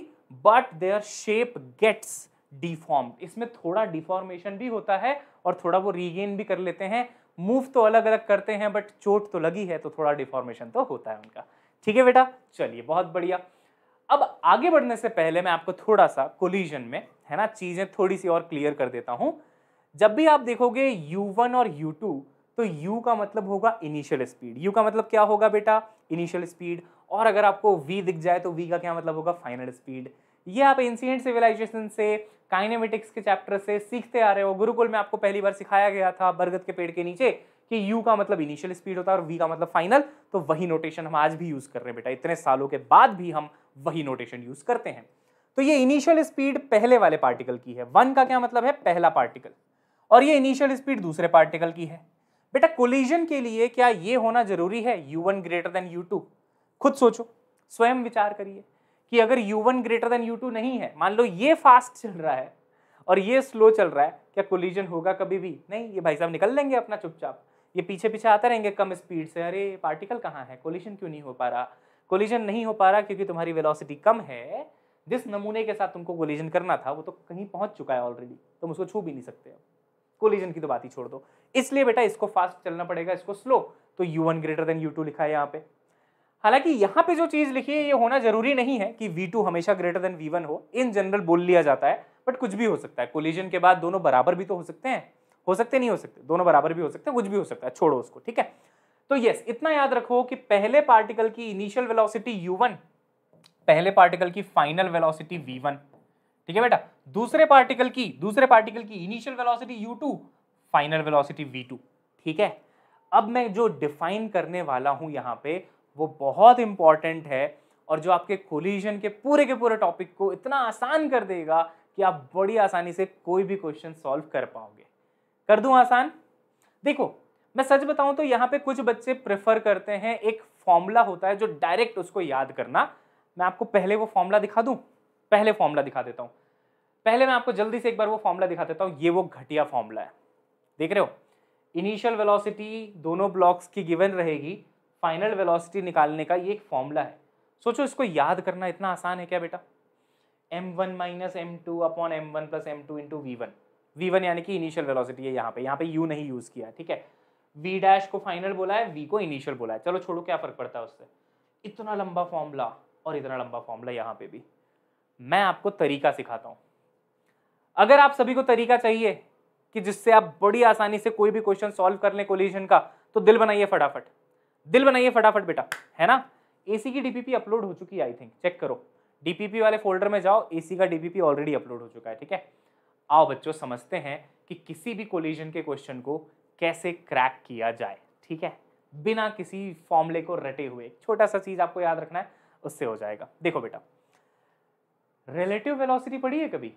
but their shape gets deform इसमें थोड़ा डिफॉर्मेशन भी होता है और थोड़ा वो रीगेन भी कर लेते हैं मूव तो अलग अलग करते हैं बट चोट तो लगी है तो थोड़ा डिफॉर्मेशन तो होता है उनका ठीक है बेटा चलिए बहुत बढ़िया अब आगे बढ़ने से पहले मैं आपको थोड़ा सा कोलिजन में है ना चीज़ें थोड़ी सी और क्लियर कर देता हूं जब भी आप देखोगे u1 और u2 तो u का मतलब होगा इनिशियल स्पीड u का मतलब क्या होगा बेटा इनिशियल स्पीड और अगर आपको v दिख जाए तो v का क्या मतलब होगा फाइनल स्पीड ये आप एंसियंट सिविलाइजेशन से काइनेमेटिक्स के चैप्टर से सीखते आ रहे हो गुरुकुल में आपको पहली बार सिखाया गया था बरगद के पेड़ के नीचे कि u का मतलब इनिशियल स्पीड होता है और v का मतलब फाइनल तो वही नोटेशन हम आज भी यूज़ कर रहे हैं बेटा इतने सालों के बाद भी हम वही नोटेशन यूज करते हैं तो ये इनिशियल स्पीड पहले वाले पार्टिकल की है वन का क्या मतलब है पहला पार्टिकल और ये इनिशियल स्पीड दूसरे पार्टिकल की है बेटा कोलिजन के लिए क्या ये होना जरूरी है U one greater than U two खुद सोचो स्वयं विचार करिए कि अगर U one greater than U two नहीं है मान लो ये फास्ट चल रहा है और ये स्लो चल रहा है क्या कोलिजन होगा कभी भी नहीं ये भाई साहब निकल लेंगे अपना चुपचाप ये पीछे पीछे आते रहेंगे कम स्पीड से अरे पार्टिकल कहाँ है कोलिशन क्यों नहीं हो पा रहा कोलिजन नहीं हो पा रहा क्योंकि तुम्हारी वेलोसिटी कम है जिस नमूने के साथ तुमको कोलिजन करना था वो तो कहीं पहुंच चुका है ऑलरेडी तुम उसको छू भी नहीं सकते अब कोलिजन की तो बात ही छोड़ दो इसलिए बेटा इसको फास्ट चलना पड़ेगा इसको स्लो तो U one greater than U two लिखा है यहाँ पे हालांकि यहाँ पे जो चीज़ लिखी है ये होना जरूरी नहीं है कि वी टू हमेशा ग्रेटर देन वी वन हो इन जनरल बोल लिया जाता है बट कुछ भी हो सकता है कोलिजन के बाद दोनों बराबर भी तो हो सकते हैं हो सकते नहीं हो सकते दोनों बराबर भी हो सकते हैं कुछ भी हो सकता है छोड़ो उसको ठीक है तो यस इतना याद रखो कि पहले पार्टिकल की इनिशियल वेलोसिटी वन पहले पार्टिकल की फाइनल वेलोसिटी वन ठीक है बेटा दूसरे पार्टिकल की दूसरे पार्टिकल की initial velocity two final velocity two ठीक है अब मैं जो डिफाइन करने वाला हूं यहां पे वो बहुत इंपॉर्टेंट है और जो आपके कोलिजन के पूरे के पूरे टॉपिक को इतना आसान कर देगा कि आप बड़ी आसानी से कोई भी क्वेश्चन सॉल्व कर पाओगे कर दूं आसान देखो मैं सच बताऊं तो यहाँ पे कुछ बच्चे प्रेफर करते हैं एक फॉर्मूला होता है जो डायरेक्ट उसको याद करना मैं आपको पहले वो फॉर्मूला दिखा दूं पहले फॉर्मूला दिखा देता हूँ पहले मैं आपको जल्दी से एक बार वो फॉर्मूला दिखा देता हूँ ये वो घटिया फॉर्मूला है देख रहे हो इनिशियल वेलोसिटी दोनों ब्लॉक्स की गिवन रहेगी फाइनल वेलोसिटी निकालने का ये एक फॉर्मूला है सोचो इसको याद करना इतना आसान है क्या बेटा M one minus M two upon M one plus M two into we one V one यानी कि इनिशियल वेलोसिटी है यहाँ पे यहाँ पे यू नहीं यूज़ किया ठीक है वी डैश को फाइनल बोला है वी को इनिशियल बोला है चलो छोड़ो क्या फर्क पड़ता है उससे इतना लंबा फॉर्मूला और इतना लंबा फॉर्मूला यहाँ पे भी मैं आपको तरीका सिखाता हूँ अगर आप सभी को तरीका चाहिए कि जिससे आप बड़ी आसानी से कोई भी क्वेश्चन सॉल्व कर लें कोलिजन का तो दिल बनाइए फटाफट दिल बनाइए फटाफट बेटा है ना एसी की डीपीपी अपलोड हो चुकी है आई थिंक चेक करो डीपीपी वाले फोल्डर में जाओ एसी का डीपीपी ऑलरेडी अपलोड हो चुका है ठीक है आओ बच्चों समझते हैं कि किसी भी कोलिजन के क्वेश्चन को कैसे क्रैक किया जाए ठीक है बिना किसी फॉर्मूले को रटे हुए छोटा सा चीज़ आपको याद रखना है उससे हो जाएगा देखो बेटा रिलेटिव वेलोसिटी पढ़ी है कभी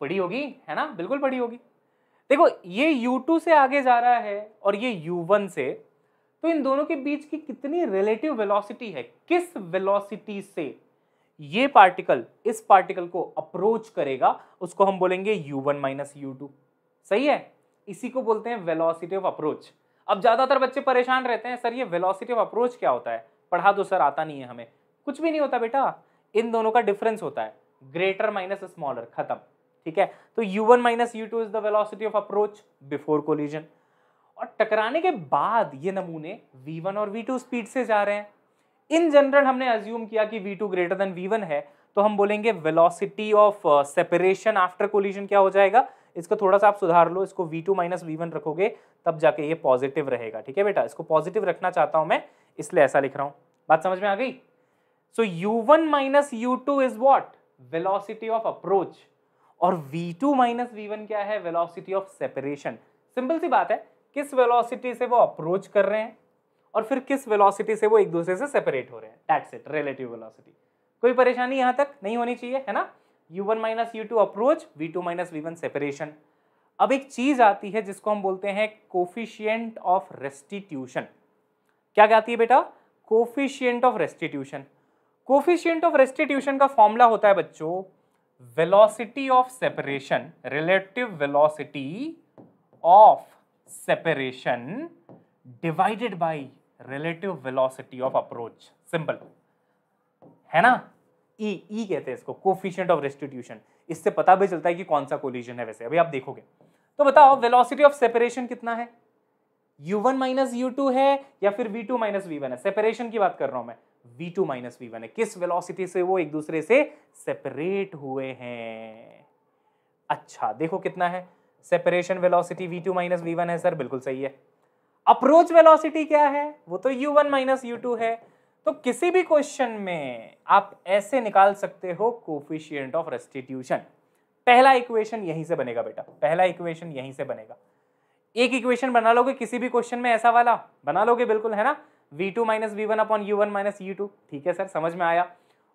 पढ़ी होगी है ना बिल्कुल पढ़ी होगी देखो ये u2 से आगे जा रहा है और ये u1 से तो इन दोनों के बीच की कितनी रिलेटिव वेलोसिटी है किस वेलोसिटी से ये पार्टिकल इस पार्टिकल को अप्रोच करेगा उसको हम बोलेंगे u1 वन माइनस यू सही है इसी को बोलते हैं वेलोसिटी ऑफ अप्रोच अब ज़्यादातर बच्चे परेशान रहते हैं सर ये वेलोसिटी ऑफ अप्रोच क्या होता है पढ़ा दो सर आता नहीं है हमें कुछ भी नहीं होता बेटा इन दोनों का डिफरेंस होता है ग्रेटर माइनस स्मॉलर खत्म ठीक है तो U one minus you two is the velocity of approach before collision और टकराने के बाद ये नमूने वी वन और वी टू स्पीड से जा रहे हैं इन जनरल हमने अज्यूम किया कि we two greater than V one है तो हम बोलेंगे velocity of separation after collision क्या हो जाएगा इसको थोड़ा सा आप सुधार लो इसको V two minus we one रखोगे तब जाके ये पॉजिटिव रहेगा ठीक है बेटा इसको पॉजिटिव रखना चाहता हूँ मैं इसलिए ऐसा लिख रहा हूँ बात समझ में आ गई so U one minus you two is what velocity of approach और we two minus we one क्या है वेलॉसिटी ऑफ सेपरेशन सिंपल सी बात है किस वेलॉसिटी से वो अप्रोच कर रहे हैं और फिर किस वेलॉसिटी से वो एक दूसरे से सेपरेट हो रहे हैं दैट्स इट रिलेटिव वेलॉसिटी कोई परेशानी यहाँ तक नहीं होनी चाहिए है ना U one minus you two approach V two minus we one separation अब एक चीज आती है जिसको हम बोलते हैं कोफिशियंट ऑफ रेस्टिट्यूशन क्या कहती है बेटा coefficient of restitution coefficient of restitution का फॉर्मूला होता है बच्चों velocity of separation relative velocity of separation divided by relative velocity of approach simple है ना ई e, ई e कहते हैं इसको कोफिशियंट ऑफ रेस्टिट्यूशन इससे पता भी चलता है कि कौन सा कोलिजन है वैसे अभी आप देखोगे तो बताओ वेलोसिटी ऑफ सेपरेशन कितना है u1 वन माइनस है या फिर v2 टू माइनस वी है सेपरेशन की बात कर रहा हूं मैं v2 टू माइनस वी है किस वेलोसिटी से वो एक दूसरे से सेपरेट हुए हैं अच्छा देखो कितना है separation velocity v2 two minus V है सर बिल्कुल सही है अप्रोच वेलोसिटी क्या है वो तो u1 वन माइनस है तो किसी भी क्वेश्चन में आप ऐसे निकाल सकते हो कोफिशियंट ऑफ रेस्टिट्यूशन पहला इक्वेशन यहीं से बनेगा बेटा पहला इक्वेशन यहीं से बनेगा एक इक्वेशन बना लोगे किसी भी क्वेश्चन में ऐसा वाला बना लोगे बिल्कुल है ना V two minus we one upon you one minus you two ठीक है सर समझ में आया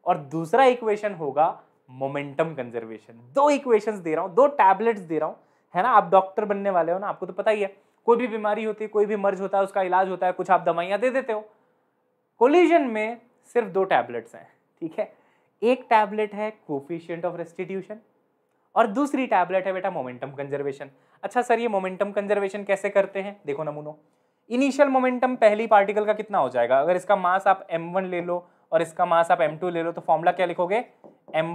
और दूसरा इक्वेशन होगा मोमेंटम कंजर्वेशन दो इक्वेशंस दे रहा हूँ दो टैबलेट्स दे रहा हूँ है ना आप डॉक्टर बनने वाले हो ना आपको तो पता ही है कोई भी बीमारी होती है कोई भी मर्ज होता है उसका इलाज होता है कुछ आप दवाइयाँ दे देते हो कोलिजन में सिर्फ दो टैबलेट्स हैं ठीक है एक टैबलेट है कोफिशियंट ऑफ रेस्टिट्यूशन और दूसरी टैबलेट है बेटा मोमेंटम कंजर्वेशन अच्छा सर ये मोमेंटम कंजर्वेशन कैसे करते हैं देखो नमूनो इनिशियल मोमेंटम पहली पार्टिकल का कितना हो जाएगा अगर इसका मास आप m1 ले लो और इसका मास आप m2 ले लो तो फॉर्मूला क्या लिखोगे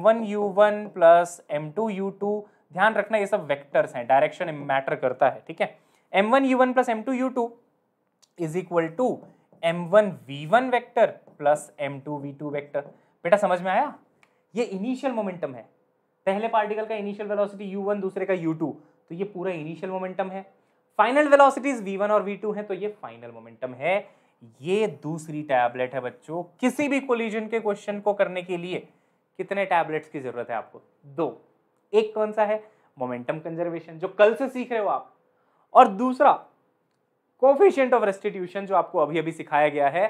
वन प्लस टू ध्यान रखना ये सब वेक्टर्स हैं डायरेक्शन मैटर करता है ठीक है U one plus M two U two is equal to M one V one vector plus M two we two vector बेटा समझ में आया ये इनिशियल मोमेंटम है पहले पार्टिकल का इनिशियल वेलोसिटी यू वन दूसरे का यू टू तो ये पूरा इनिशियल मोमेंटम है फाइनल वेलोसिटीज वी वन और वी टू है तो ये फाइनल मोमेंटम है ये दूसरी टैबलेट है बच्चों किसी भी कोलिजन के क्वेश्चन को करने के लिए कितने टैबलेट्स की जरूरत है आपको दो एक कौन सा है मोमेंटम कंजर्वेशन जो कल से सीख रहे हो आप और दूसरा कोफिशियंट ऑफ रेस्टिट्यूशन जो आपको अभी अभी सिखाया गया है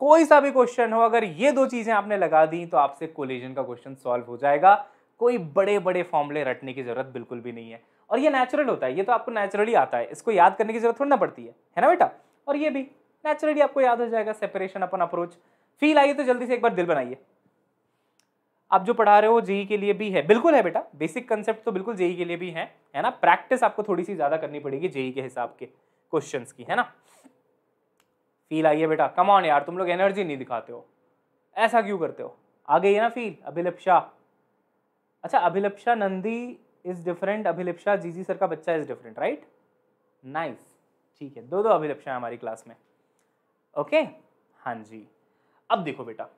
कोई सा भी क्वेश्चन हो अगर ये दो चीज़ें आपने लगा दी तो आपसे कोलिजन का क्वेश्चन सॉल्व हो जाएगा कोई बड़े बड़े फॉर्मूले रटने की ज़रूरत बिल्कुल भी नहीं है और ये नेचुरल होता है ये तो आपको नेचुरली आता है इसको याद करने की ज़रूरत थोड़ी ना पड़ती है है ना बेटा और ये भी नेचुरली आपको याद हो जाएगा सेपरेशन अपन अप्रोच फील आइए तो जल्दी से एक बार दिल बनाइए आप जो पढ़ा रहे हो जेई के लिए भी है बिल्कुल है बेटा बेसिक कंसेप्ट तो बिल्कुल जेई के लिए भी है है ना प्रैक्टिस आपको थोड़ी सी ज़्यादा करनी पड़ेगी जेई के हिसाब के क्वेश्चंस की है ना फील आई है बेटा कमान यार तुम लोग एनर्जी नहीं दिखाते हो ऐसा क्यों करते हो आ गई है ना फील अभिलप्शा अच्छा अभिलपशा नंदी इज डिफरेंट जी जीजी सर का बच्चा इज डिफरेंट राइट नाइस ठीक है दो दो अभिलपशा है हमारी क्लास में ओके okay? हाँ जी अब देखो बेटा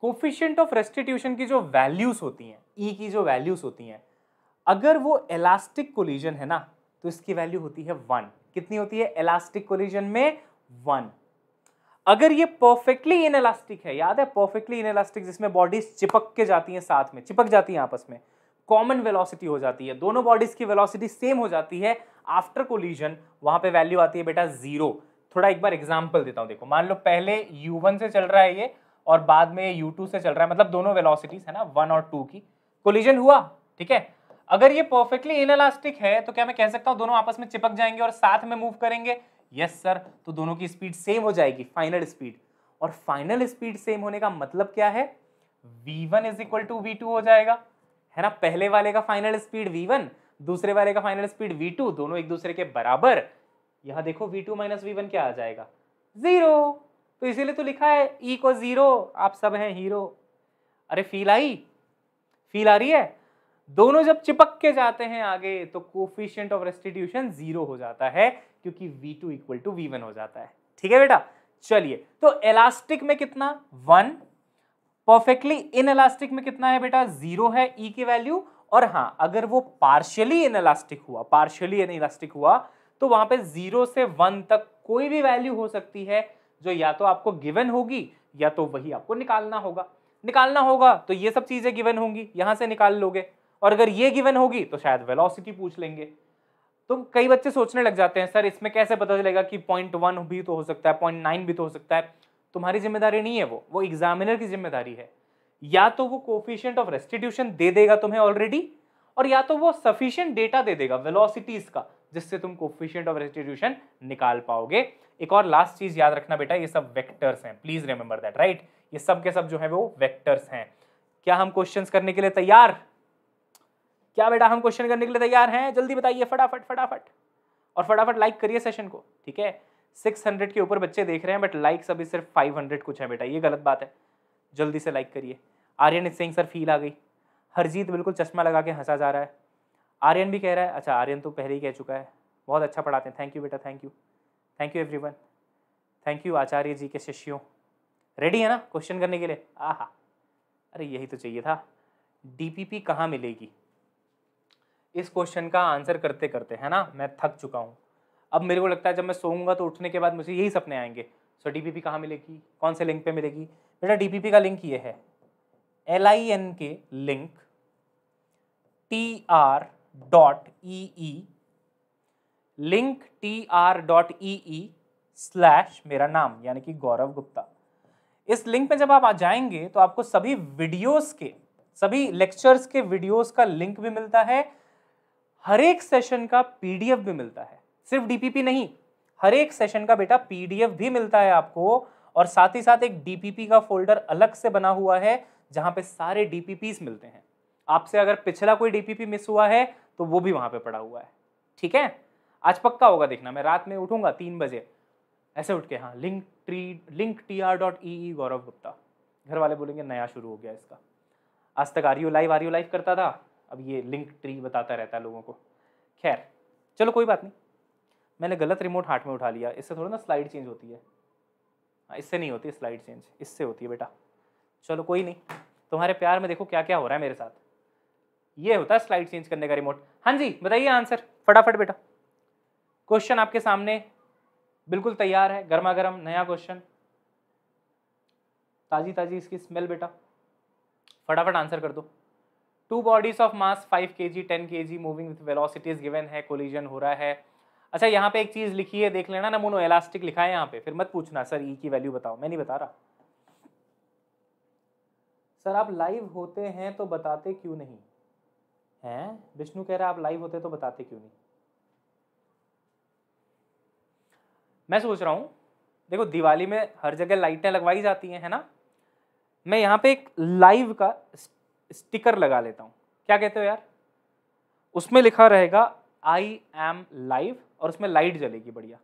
कोफिशियंट ऑफ रेस्टिट्यूशन की जो वैल्यूज होती हैं ई e की जो वैल्यूज होती हैं अगर वो इलास्टिक कोलिजन है ना तो इसकी वैल्यू होती है वन कितनी होती है इलास्टिक कोलिजन में वन अगर ये परफेक्टली इन इलास्टिक है याद है परफेक्टली इन इलास्टिक जिसमें बॉडीज चिपक के जाती हैं साथ में चिपक जाती हैं आपस में कॉमन वेलोसिटी हो जाती है दोनों बॉडीज की वेलोसिटी सेम हो जाती है आफ्टर कोलिजन वहां पे वैल्यू आती है बेटा जीरो थोड़ा एक बार एग्जाम्पल देता हूँ देखो मान लो पहले यू से चल रहा है ये और बाद में यू से चल रहा है मतलब दोनों वेलॉसिटीज है ना वन और टू की कोलिजन हुआ ठीक है अगर ये परफेक्टली इनएलास्टिक है तो क्या मैं कह सकता हूँ दोनों आपस में चिपक जाएंगे और साथ में मूव करेंगे यस yes, सर तो दोनों की स्पीड सेम हो जाएगी फाइनल स्पीड और फाइनल स्पीड सेम होने का मतलब क्या है v1 one is equal to V हो जाएगा है ना पहले वाले का फाइनल स्पीड v1 दूसरे वाले का फाइनल स्पीड v2 दोनों एक दूसरे के बराबर यहां देखो v2 टू माइनस वी क्या आ जाएगा जीरो तो इसीलिए तो लिखा है ई को जीरो आप सब हैं हीरो अरे फील आई फील आ रही है दोनों जब चिपक के जाते हैं आगे तो कोफिशियंट ऑफ रेस्टिट्यूशन जीरो हो जाता है क्योंकि v2 to equal to V हो जाता है ठीक है बेटा चलिए तो इलास्टिक में कितना वन परफेक्टली इन इलास्टिक में कितना है बेटा जीरो है ई e की वैल्यू और हाँ अगर वो पार्शियली इन इलास्टिक हुआ पार्शियली इन इलास्टिक हुआ तो वहां पे जीरो से वन तक कोई भी वैल्यू हो सकती है जो या तो आपको गिवन होगी या तो वही आपको निकालना होगा निकालना होगा तो ये सब चीजें गिवन होंगी यहां से निकाल लोगे और अगर ये गिवन होगी तो शायद वेलोसिटी पूछ लेंगे तो कई बच्चे सोचने लग जाते हैं सर इसमें कैसे पता चलेगा कि पॉइंट वन भी तो हो सकता है पॉइंट नाइन भी तो हो सकता है तुम्हारी जिम्मेदारी नहीं है वो वो एग्जामिनर की जिम्मेदारी है या तो वो कोफिशियंट ऑफ रेस्टिट्यूशन दे देगा तुम्हें ऑलरेडी और या तो वो सफिशियंट डेटा दे देगा वेलोसिटीज का जिससे तुम कोफिशियंट ऑफ रेस्टिट्यूशन निकाल पाओगे एक और लास्ट चीज याद रखना बेटा ये सब वेक्टर्स हैं प्लीज रिमेंबर दैट राइट ये सब के सब जो है वो वेक्टर्स हैं क्या हम क्वेश्चंस करने के लिए तैयार क्या बेटा हम क्वेश्चन करने के लिए तैयार हैं जल्दी बताइए फटाफट फटाफट और फटाफट लाइक करिए सेशन को ठीक है 600 के ऊपर बच्चे देख रहे हैं बट लाइक्स अभी सिर्फ 500 कुछ है बेटा ये गलत बात है जल्दी से लाइक करिए आर्यन सिंह सर फील आ गई हरजीत बिल्कुल चश्मा लगा के हंसा जा रहा है आर्यन भी कह रहा है अच्छा आर्यन तो पहले ही कह चुका है बहुत अच्छा पढ़ाते हैं थैंक यू बेटा thank you thank you one thank you Acharya ji के शिष्यों रेडी है ना क्वेश्चन करने के लिए आ अरे यही तो चाहिए था पी कहाँ मिलेगी इस क्वेश्चन का आंसर करते करते है ना मैं थक चुका हूँ अब मेरे को लगता है जब मैं सोऊंगा तो उठने के बाद मुझे यही सपने आएंगे सो डी पी कहाँ मिलेगी कौन से लिंक पे मिलेगी बेटा डी का लिंक ये है L I N K link T R dot E E link T R dot E E slash मेरा नाम यानी कि गौरव गुप्ता इस लिंक में जब आप आ जाएंगे तो आपको सभी वीडियोस के सभी लेक्चर्स के वीडियोस का लिंक भी मिलता है हर एक सेशन का पीडीएफ भी मिलता है सिर्फ डीपीपी नहीं हर एक सेशन का बेटा पीडीएफ भी मिलता है आपको और साथ ही साथ एक डीपीपी का फोल्डर अलग से बना हुआ है जहां पे सारे डीपीपीस मिलते हैं आपसे अगर पिछला कोई डीपीपी मिस हुआ है तो वो भी वहां पे पड़ा हुआ है ठीक है आज पक्का होगा देखना मैं रात में उठूंगा तीन बजे ऐसे उठ के हाँ link tree link T R dot E E Gaurav Gupta घर वाले बोलेंगे नया शुरू हो गया इसका आज तक are you live are you live करता था अब ये लिंक ट्री बताता रहता है लोगों को खैर चलो कोई बात नहीं मैंने गलत रिमोट हाथ में उठा लिया इससे थोड़ा ना स्लाइड चेंज होती है हाँ, इससे नहीं होती स्लाइड चेंज इससे होती है बेटा चलो कोई नहीं तुम्हारे प्यार में देखो क्या क्या हो रहा है मेरे साथ ये होता है स्लाइड चेंज करने का रिमोट हाँ जी बताइए आंसर फटाफट बेटा क्वेश्चन आपके सामने बिल्कुल तैयार है गर्मा गर्म नया क्वेश्चन ताज़ी ताज़ी इसकी स्मेल बेटा फटाफट आंसर कर दो two bodies of mass five K G ten K G moving with velocities given है कोलिजन हो रहा है अच्छा यहाँ पे एक चीज़ लिखी है देख लेना ना मोनो एलास्टिक लिखा है यहाँ पे फिर मत पूछना सर ई e की वैल्यू बताओ मैं नहीं बता रहा सर आप लाइव होते हैं तो बताते क्यों नहीं हैं विष्णु कह रहा आप लाइव होते तो बताते क्यों नहीं मैं सोच रहा हूँ देखो दिवाली में हर जगह लाइटें लगवाई जाती हैं है ना मैं यहाँ पे एक लाइव का स्टिकर लगा लेता हूँ क्या कहते हो यार उसमें लिखा रहेगा आई एम लाइव और उसमें लाइट जलेगी बढ़िया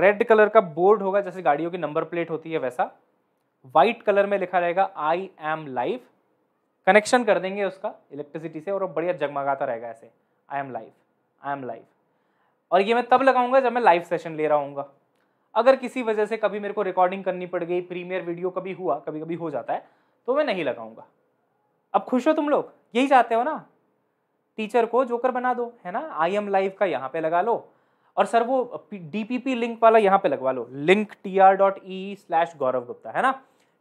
रेड कलर का बोर्ड होगा जैसे गाड़ियों की नंबर प्लेट होती है वैसा वाइट कलर में लिखा रहेगा आई एम लाइव कनेक्शन कर देंगे उसका इलेक्ट्रिसिटी से और बढ़िया जगमगाता रहेगा ऐसे I am live I am live और ये मैं तब लगाऊंगा जब मैं लाइव सेशन ले रहा हूँ अगर किसी वजह से कभी मेरे को रिकॉर्डिंग करनी पड़ गई प्रीमियर वीडियो कभी हुआ कभी कभी हो जाता है तो मैं नहीं लगाऊंगा अब खुश हो तुम लोग यही चाहते हो ना टीचर को जोकर बना दो है ना आई एम लाइव का यहाँ पे लगा लो और सर वो पी लिंक वाला यहाँ पे लगवा लो link T R dot E slash Gaurav Gupta है ना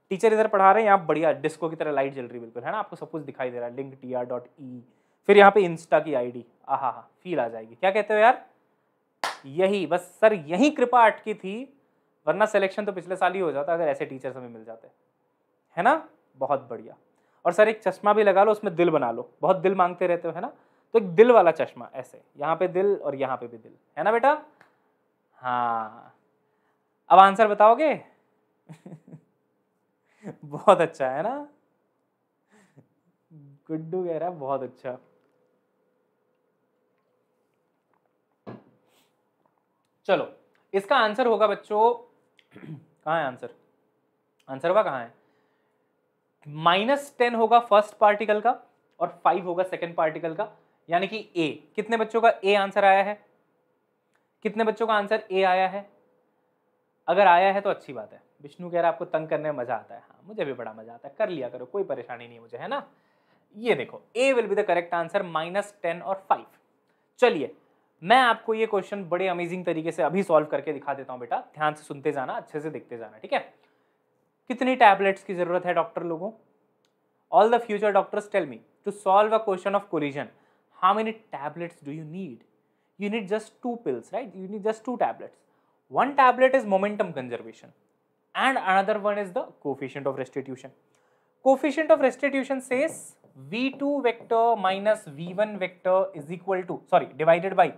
टीचर इधर पढ़ा रहे हैं यहाँ बढ़िया डिस्को की तरह लाइट जल रही है बिल्कुल है ना आपको सब कुछ दिखाई दे रहा है link T R dot E फिर यहाँ पे इंस्टा की आईडी डी हा फील आ जाएगी क्या कहते हो यार यही बस सर यही कृपा अटकी थी वरना सिलेक्शन तो पिछले साल ही हो जाता अगर ऐसे टीचर्स हमें मिल जाते है ना बहुत बढ़िया और सर एक चश्मा भी लगा लो उसमें दिल बना लो बहुत दिल मांगते रहते हो है ना तो एक दिल वाला चश्मा ऐसे यहाँ पे दिल और यहाँ पे भी दिल है ना बेटा हाँ अब आंसर बताओगे बहुत अच्छा है ना गुड्डू कह रहा है बहुत अच्छा चलो इसका आंसर होगा बच्चों कहाँ है आंसर आंसर हुआ कहाँ है माइनस टेन होगा फर्स्ट पार्टिकल का और फाइव होगा सेकेंड पार्टिकल का यानी कि ए कितने बच्चों का ए आंसर आया है कितने बच्चों का आंसर ए आया है अगर आया है तो अच्छी बात है विष्णु कह रहा है आपको तंग करने में मजा आता है हाँ मुझे भी बड़ा मजा आता है कर लिया करो कोई परेशानी नहीं मुझे है ना ये देखो A will be the correct answer minus ten और फाइव चलिए मैं आपको ये क्वेश्चन बड़े अमेजिंग तरीके से अभी सॉल्व करके दिखा देता हूँ बेटा ध्यान से सुनते जाना अच्छे से देखते जाना ठीक है कितनी टैबलेट्स की ज़रूरत है डॉक्टर लोगों all the future doctors tell me to solve a question of collision how many tablets do you need you need just two pills right you need just two tablets one tablet is momentum conservation and another one is the coefficient of restitution coefficient of restitution से v two vector minus we one vector is equal to sorry divided by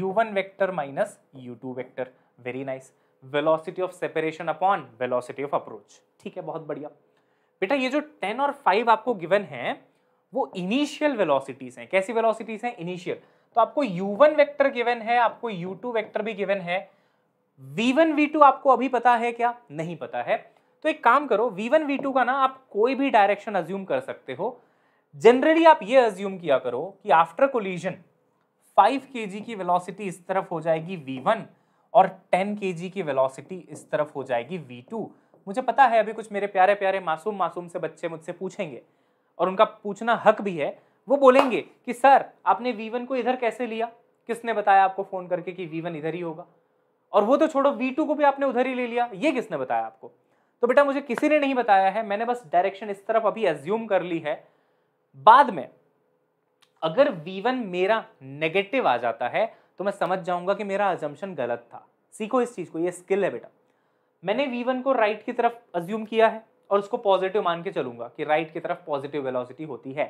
u one vector minus you two vector very nice nice. Velocity of separation upon velocity of approach ठीक है बहुत बढ़िया बेटा ये जो ten और five आपको given है वो इनिशियल वेलोसिटीज हैं कैसी वेलोसिटीज हैं इनिशियल तो आपको u1 वेक्टर गिवन है आपको u2 वेक्टर भी गिवन है v1 v2 आपको अभी पता है क्या नहीं पता है तो एक काम करो v1 v2 का ना आप कोई भी डायरेक्शन अज्यूम कर सकते हो जनरली आप ये अज्यूम किया करो कि आफ्टर कोलिजन 5 kg की वेलोसिटी इस तरफ हो जाएगी v1 और 10 के की वेलोसिटी इस तरफ हो जाएगी v2 मुझे पता है अभी कुछ मेरे प्यारे प्यारे मासूम मासूम से बच्चे मुझसे पूछेंगे और उनका पूछना हक भी है वो बोलेंगे कि सर आपने v1 को इधर कैसे लिया किसने बताया आपको फ़ोन करके कि v1 इधर ही होगा और वो तो छोड़ो v2 को भी आपने उधर ही ले लिया ये किसने बताया आपको तो बेटा मुझे किसी ने नहीं बताया है मैंने बस डायरेक्शन इस तरफ अभी एज्यूम कर ली है बाद में अगर v1 मेरा नेगेटिव आ जाता है तो मैं समझ जाऊंगा कि मेरा अजम्पन गलत था सीखो इस चीज़ को ये स्किल है बेटा मैंने वी वन को राइट की तरफ अज्यूम किया है और उसको पॉजिटिव मान के चलूंगा कि राइट की तरफ पॉजिटिव वेलोसिटी होती है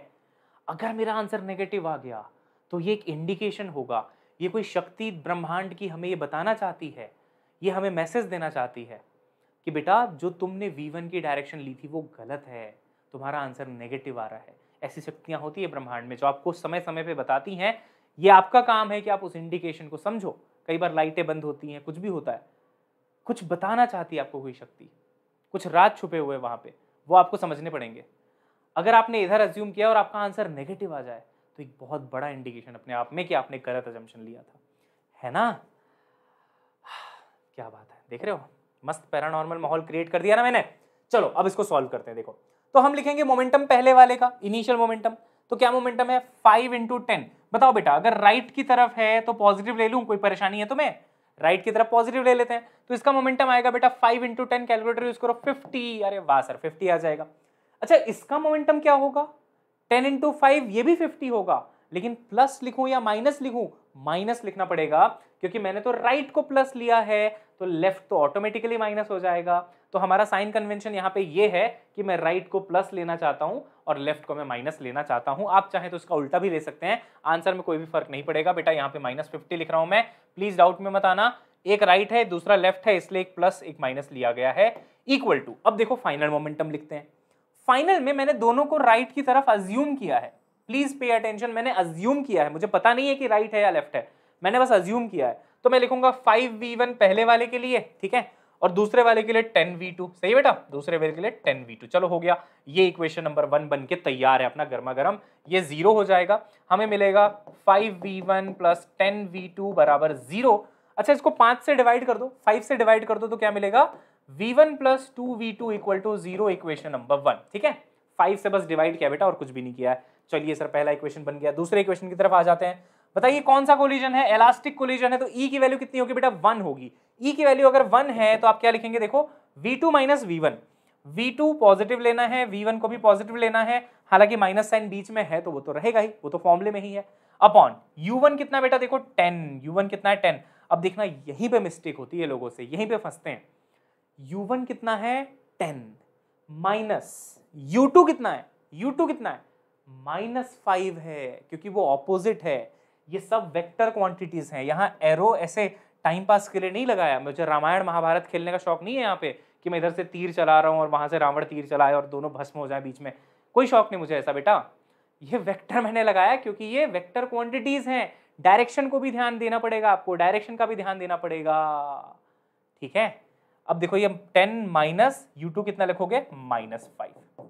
अगर मेरा आंसर नेगेटिव आ गया तो ये एक इंडिकेशन होगा ये कोई शक्ति ब्रह्मांड की हमें ये बताना चाहती है ये हमें मैसेज देना चाहती है कि बेटा जो तुमने वी वन की डायरेक्शन ली थी वो गलत है तुम्हारा आंसर नेगेटिव आ रहा है ऐसी शक्तियाँ होती है ब्रह्मांड में जो आपको समय समय पर बताती हैं ये आपका काम है कि आप उस इंडिकेशन को समझो कई बार लाइटें बंद होती हैं कुछ भी होता है कुछ बताना चाहती है आपको हुई शक्ति कुछ राज छुपे हुए वहाँ पे वो आपको समझने पड़ेंगे अगर आपने इधर अज्यूम किया और आपका आंसर नेगेटिव आ जाए तो एक बहुत बड़ा इंडिकेशन अपने आप में कि आपने गलत एजम्पन लिया था है ना क्या बात है देख रहे हो मस्त पैरानॉर्मल माहौल क्रिएट कर दिया ना मैंने चलो अब इसको सॉल्व करते हैं देखो तो हम लिखेंगे मोमेंटम पहले वाले का इनिशियल मोमेंटम तो क्या मोमेंटम है फाइव इंटू टेन बताओ बेटा अगर राइट की तरफ है तो पॉजिटिव ले लूँ कोई परेशानी है तुम्हें तो राइट की तरफ पॉजिटिव ले लेते हैं तो इसका मोमेंटम आएगा बेटा five into ten calculator use करो फिफ्टी अरे वाह सर फिफ्टी आ जाएगा अच्छा इसका मोमेंटम क्या होगा टेन इंटू फाइव ये भी फिफ्टी होगा लेकिन प्लस लिखूं या माइनस लिखूं माइनस लिखना पड़ेगा क्योंकि मैंने तो राइट को प्लस लिया है तो लेफ्ट तो ऑटोमेटिकली माइनस हो जाएगा तो हमारा साइन कन्वेंशन यहाँ पे ये है कि मैं राइट को प्लस लेना चाहता हूँ और लेफ्ट को मैं माइनस लेना चाहता हूँ आप चाहे तो इसका उल्टा भी ले सकते हैं आंसर में कोई भी फर्क नहीं पड़ेगा बेटा यहाँ पे माइनस फिफ्टी लिख रहा हूँ मैं प्लीज डाउट में मत आना एक राइट right है दूसरा लेफ्ट है इसलिए एक प्लस एक माइनस लिया गया है इक्वल टू अब देखो फाइनल मोमेंटम लिखते हैं फाइनल में मैंने दोनों को राइट right की तरफ अज्यूम किया है प्लीज पे अटेंशन मैंने अज्यूम किया है मुझे पता नहीं है कि राइट right है या लेफ्ट है मैंने बस अज्यूम किया है तो मैं लिखूंगा फाइव वी वन पहले वाले के लिए ठीक है और दूसरे वाले के लिए टेन वी टू सही बेटा दूसरे वाले के लिए टेन वी टू चलो हो गया ये इक्वेशन नंबर वन बन के तैयार है अपना गर्मा गर्म ये जीरो हो जाएगा हमें मिलेगा five v one plus ten v two बराबर जीरो अच्छा इसको पांच से डिवाइड कर दो फाइव से डिवाइड कर दो तो क्या मिलेगा v one plus two we two equal to zero equation number one ठीक है फाइव से बस डिवाइड किया बेटा और कुछ भी नहीं किया है चलिए सर पहला इक्वेशन बन गया दूसरे इक्वेशन की तरफ आ जाते हैं बताइए कौन सा कोलिजन है इलास्टिक कोलिजन है तो ई e की वैल्यू कितनी होगी बेटा वन होगी ई e की वैल्यू अगर वन है तो आप क्या लिखेंगे देखो v two minus we one v two positive लेना है वी वन को भी पॉजिटिव लेना है हालांकि माइनस साइन बीच में है तो वो तो रहेगा ही वो तो फॉर्मले में ही है अपॉन यू वन कितना बेटा देखो टेन यू वन कितना है टेन अब देखना यहीं पे मिस्टेक होती है लोगों से यहीं पे फंसते हैं यू वन कितना है टेन माइनस यू टू कितना है यू टू कितना है माइनस फाइव है क्योंकि वो ऑपोजिट है ये सब वेक्टर क्वांटिटीज हैं यहाँ एरो ऐसे टाइम पास के लिए नहीं लगाया मुझे रामायण महाभारत खेलने का शौक नहीं है यहाँ पे कि मैं इधर से तीर चला रहा हूँ और वहाँ से रावण तीर चलाए और दोनों भस्म हो जाए बीच में कोई शौक नहीं मुझे ऐसा बेटा ये वेक्टर मैंने लगाया क्योंकि ये वेक्टर क्वांटिटीज हैं डायरेक्शन को भी ध्यान देना पड़ेगा आपको डायरेक्शन का भी ध्यान देना पड़ेगा ठीक है अब देखो ये टेन माइनस यू टू कितना लिखोगे माइनस फाइव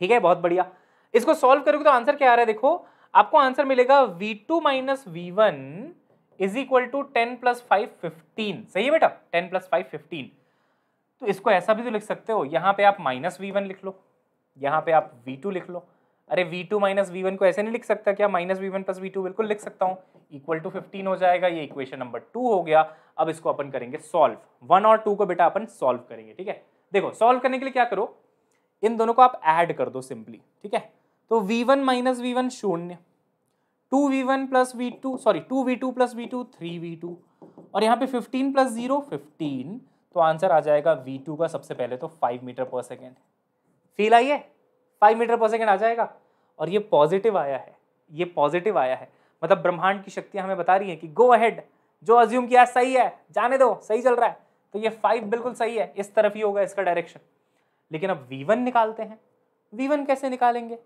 ठीक है बहुत बढ़िया इसको सॉल्व करोगे तो आंसर क्या आ रहा है देखो आपको आंसर मिलेगा v two minus we one is equal to ten plus five fifteen सही है बेटा टेन प्लस फाइव फिफ्टीन तो इसको ऐसा भी तो लिख सकते हो यहाँ पे आप माइनस वी वन लिख लो यहाँ पे आप वी टू लिख लो अरे v two minus we one को ऐसे नहीं लिख सकता क्या minus we one plus v two बिल्कुल लिख सकता हूँ इक्वल टू फिफ्टीन हो जाएगा ये इक्वेशन नंबर टू हो गया अब इसको अपन करेंगे सॉल्व वन और टू को बेटा अपन सॉल्व करेंगे ठीक है देखो सॉल्व करने के लिए क्या करो इन दोनों को आप ऐड कर दो सिंपली ठीक है तो v one minus we one शून्य two v one plus v two sorry two we two plus v two three v two और यहाँ पे फिफ्टीन प्लस जीरो फिफ्टीन तो आंसर आ जाएगा वी टू का सबसे पहले तो फाइव मीटर पर सेकेंड फील आइए फाइव मीटर पर सेकेंड आ जाएगा और ये पॉजिटिव आया है ये पॉजिटिव आया है मतलब ब्रह्मांड की शक्तियाँ हमें बता रही हैं कि गो अहेड जो अज्यूम किया सही है जाने दो सही चल रहा है तो ये फाइव बिल्कुल सही है इस तरफ ही होगा इसका डायरेक्शन लेकिन अब वी वन निकालते हैं वी वन कैसे निकालेंगे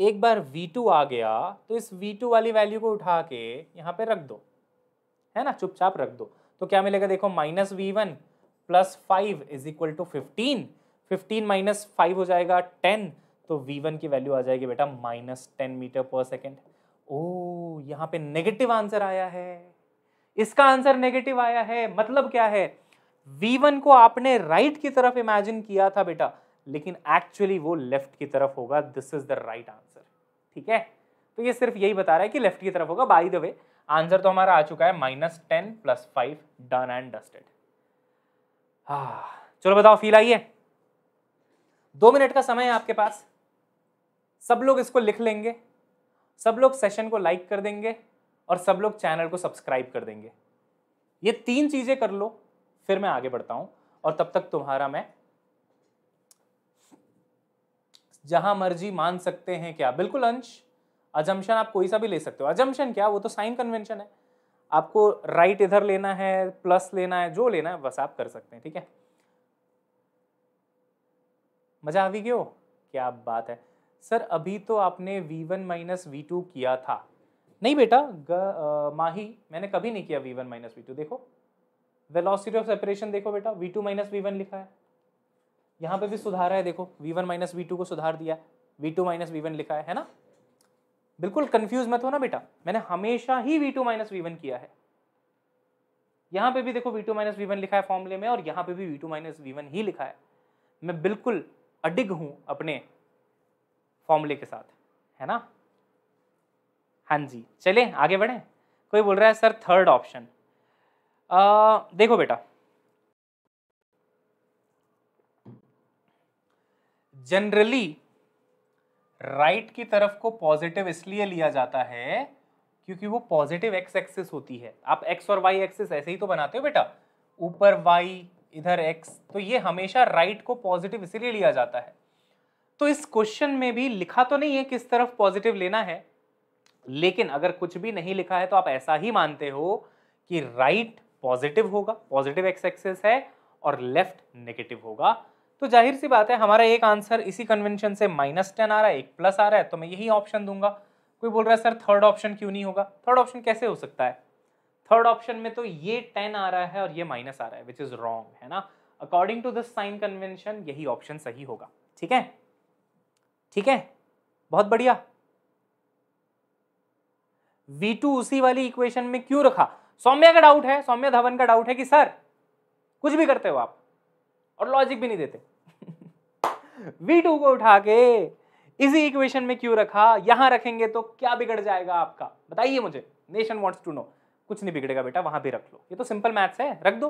एक बार v2 आ गया तो इस v2 वाली वैल्यू को उठा के यहाँ पे रख दो है ना चुपचाप रख दो तो क्या मिलेगा देखो minus we one plus five is equal to fifteen fifteen minus five हो जाएगा टेन तो वी वन की वैल्यू आ जाएगी बेटा माइनस टेन मीटर पर सेकेंड ओ यहाँ पे नेगेटिव आंसर आया है इसका आंसर नेगेटिव आया है मतलब क्या है वी वन को आपने राइट की तरफ इमेजिन किया था बेटा लेकिन एक्चुअली वो लेफ्ट की तरफ होगा this is the right answer ठीक है तो ये सिर्फ यही बता रहा है कि लेफ्ट की तरफ होगा बाई द वे आंसर तो हमारा आ चुका है minus ten plus five done and dusted हाँ चलो बताओ फील आइए दो मिनट का समय है आपके पास सब लोग इसको लिख लेंगे सब लोग सेशन को लाइक कर देंगे और सब लोग चैनल को सब्सक्राइब कर देंगे ये तीन चीज़ें कर लो फिर मैं आगे बढ़ता हूं और तब तक तुम्हारा मैं जहां मर्जी मान सकते हैं क्या बिल्कुल अंश अजम्पन आप कोई सा भी ले सकते हो अजम्पन क्या वो तो साइन कन्वेंशन है आपको राइट इधर लेना है प्लस लेना है जो लेना है बस आप कर सकते हैं ठीक है मजा आ गई क्यों क्या बात है सर अभी तो आपने v1 वन माइनस वी किया था नहीं बेटा ग, आ, माही मैंने कभी नहीं किया v1 वन माइनस वी देखो वेलोसिटी ऑफ सेपरेशन देखो बेटा v2 टू माइनस वी लिखा है यहाँ पे भी सुधारा है देखो v one minus v two को सुधार दिया v two minus we one लिखा है है ना बिल्कुल कंफ्यूज मत हो ना बेटा मैंने हमेशा ही v two minus we one किया है यहाँ पे भी देखो v two minus we one लिखा है फॉर्मूले में और यहाँ पे भी v two minus we one ही लिखा है मैं बिल्कुल अडिग हूँ अपने फॉर्मूले के साथ है ना हाँ जी चले आगे बढ़ें कोई बोल रहा है सर थर्ड ऑप्शन देखो बेटा जनरली राइट की तरफ को पॉजिटिव इसलिए लिया जाता है क्योंकि वो पॉजिटिव एक्स एक्सिस होती है आप एक्स और वाई एक्सिस ऐसे ही तो बनाते हो बेटा ऊपर वाई इधर एक्स तो ये हमेशा राइट को पॉजिटिव इसलिए लिया जाता है तो इस क्वेश्चन में भी लिखा तो नहीं है किस तरफ पॉजिटिव लेना है लेकिन अगर कुछ भी नहीं लिखा है तो आप ऐसा ही मानते हो कि राइट पॉजिटिव होगा पॉजिटिव एक्स एक्सेस है और लेफ्ट नेगेटिव होगा तो जाहिर सी बात है हमारा एक आंसर इसी कन्वेंशन से माइनस टेन आ रहा है एक प्लस आ रहा है तो मैं यही ऑप्शन दूंगा कोई बोल रहा है सर थर्ड ऑप्शन क्यों नहीं होगा थर्ड ऑप्शन कैसे हो सकता है थर्ड ऑप्शन में तो ये टेन आ रहा है और ये माइनस आ रहा है विच इज़ रॉन्ग है ना according to this sign convention यही ऑप्शन सही होगा ठीक है ठीक है बहुत बढ़िया V2 उसी वाली इक्वेशन में क्यों रखा सौम्या का डाउट है सौम्या धवन का डाउट है कि सर कुछ भी करते हो आप और लॉजिक भी नहीं देते वी टू को उठा के इसी इक्वेशन में क्यों रखा यहां रखेंगे तो क्या बिगड़ जाएगा आपका बताइए मुझे नेशन वॉन्ट्स टू नो कुछ नहीं बिगड़ेगा बेटा वहां भी रख लो ये तो सिंपल मैथ्स है रख दो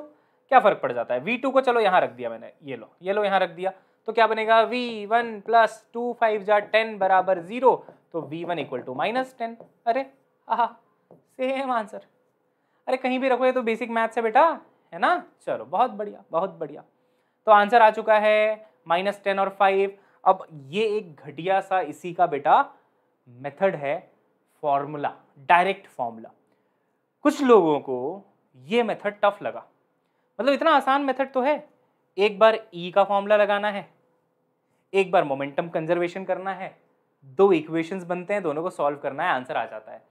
क्या फर्क पड़ जाता है वी टू को चलो यहाँ रख दिया मैंने ये लो ये लो यहाँ रख दिया तो क्या बनेगा v one plus two five जा टेन बराबर जीरो तो v one equal to minus ten अरे आहा सेम आंसर अरे कहीं भी रखो ये तो बेसिक मैथ्स है बेटा है ना चलो बहुत बढ़िया बहुत बढ़िया तो आंसर आ चुका है माइनस टेन और फाइव अब ये एक घटिया सा इसी का बेटा मेथड है फॉर्मूला डायरेक्ट फॉर्मूला कुछ लोगों को ये मेथड टफ लगा मतलब इतना आसान मेथड तो है एक बार ई e का फॉर्मूला लगाना है एक बार मोमेंटम कंजर्वेशन करना है दो इक्वेशंस बनते हैं दोनों को सॉल्व करना है आंसर आ जाता है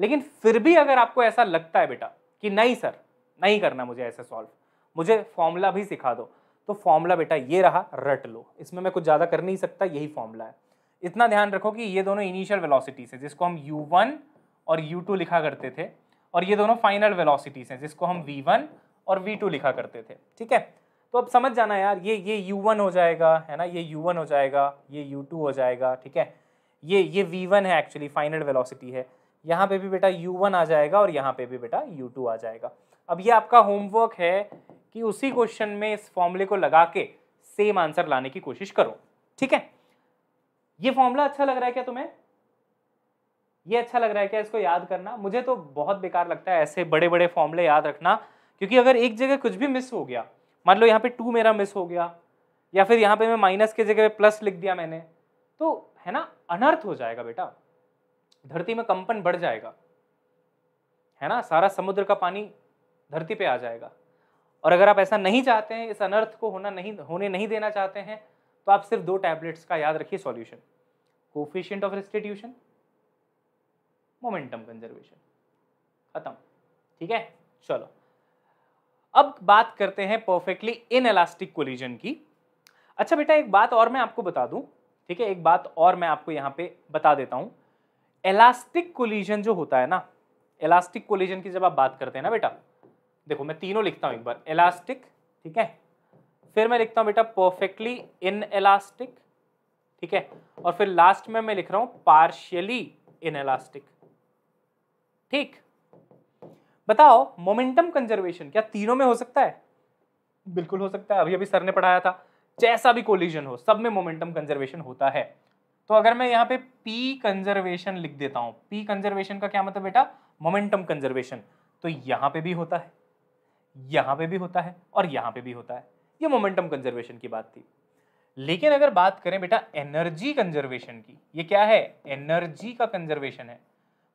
लेकिन फिर भी अगर आपको ऐसा लगता है बेटा कि नहीं सर नहीं करना मुझे ऐसा सॉल्व मुझे फॉर्मूला भी सिखा दो तो फॉर्मूला बेटा ये रहा रट लो इसमें मैं कुछ ज़्यादा कर नहीं सकता यही फॉर्मूला है इतना ध्यान रखो कि ये दोनों इनिशियल वेलोसिटीज़ हैं जिसको हम u1 और u2 लिखा करते थे और ये दोनों फाइनल वेलोसिटीज़ हैं जिसको हम v1 और v2 लिखा करते थे ठीक है तो अब समझ जाना यार ये ये u1 हो जाएगा है ना ये u1 हो जाएगा ये u2 हो जाएगा ठीक है ये ये v1 है एक्चुअली फाइनल वेलोसिटी है यहाँ पे भी बेटा यू आ जाएगा और यहाँ पे भी बेटा यू आ जाएगा अब ये आपका होमवर्क है कि उसी क्वेश्चन में इस फॉर्मूले को लगा के सेम आंसर लाने की कोशिश करो ठीक है ये फॉर्मूला अच्छा लग रहा है क्या तुम्हें ये अच्छा लग रहा है क्या इसको याद करना मुझे तो बहुत बेकार लगता है ऐसे बड़े बड़े फॉर्मूले याद रखना क्योंकि अगर एक जगह कुछ भी मिस हो गया मान लो यहाँ पे टू मेरा मिस हो गया या फिर यहाँ पे मैं माइनस के जगह पे प्लस लिख दिया मैंने तो है ना अनर्थ हो जाएगा बेटा धरती में कंपन बढ़ जाएगा है ना सारा समुद्र का पानी धरती पे आ जाएगा और अगर आप ऐसा नहीं चाहते हैं इस अनर्थ को होना नहीं होने नहीं देना चाहते हैं तो आप सिर्फ दो टैबलेट्स का याद रखिए solution coefficient of restitution momentum conservation खत्म ठीक है चलो अब बात करते हैं परफेक्टली इन इलास्टिक कोलिजन की अच्छा बेटा एक बात और मैं आपको बता दूं ठीक है एक बात और मैं आपको यहाँ पे बता देता हूँ एलास्टिक कोलिजन जो होता है ना इलास्टिक कोलिजन की जब आप बात करते हैं ना बेटा देखो मैं तीनों लिखता हूँ एक बार एलास्टिक ठीक है फिर मैं लिखता हूँ बेटा परफेक्टली इन एलास्टिक ठीक है और फिर लास्ट में मैं लिख रहा हूँ पार्शियली इन एलास्टिक ठीक बताओ मोमेंटम कंजर्वेशन क्या तीनों में हो सकता है बिल्कुल हो सकता है अभी अभी सर ने पढ़ाया था जैसा भी कोलिजन हो सब में मोमेंटम कंजर्वेशन होता है तो अगर मैं यहाँ पे पी कंजर्वेशन लिख देता हूँ पी कंजर्वेशन का क्या मतलब बेटा मोमेंटम कंजर्वेशन तो यहाँ पे भी होता है यहाँ पे भी होता है और यहाँ पे भी होता है ये मोमेंटम कंजर्वेशन की बात थी लेकिन अगर बात करें बेटा एनर्जी कंजर्वेशन की ये क्या है एनर्जी का कंजर्वेशन है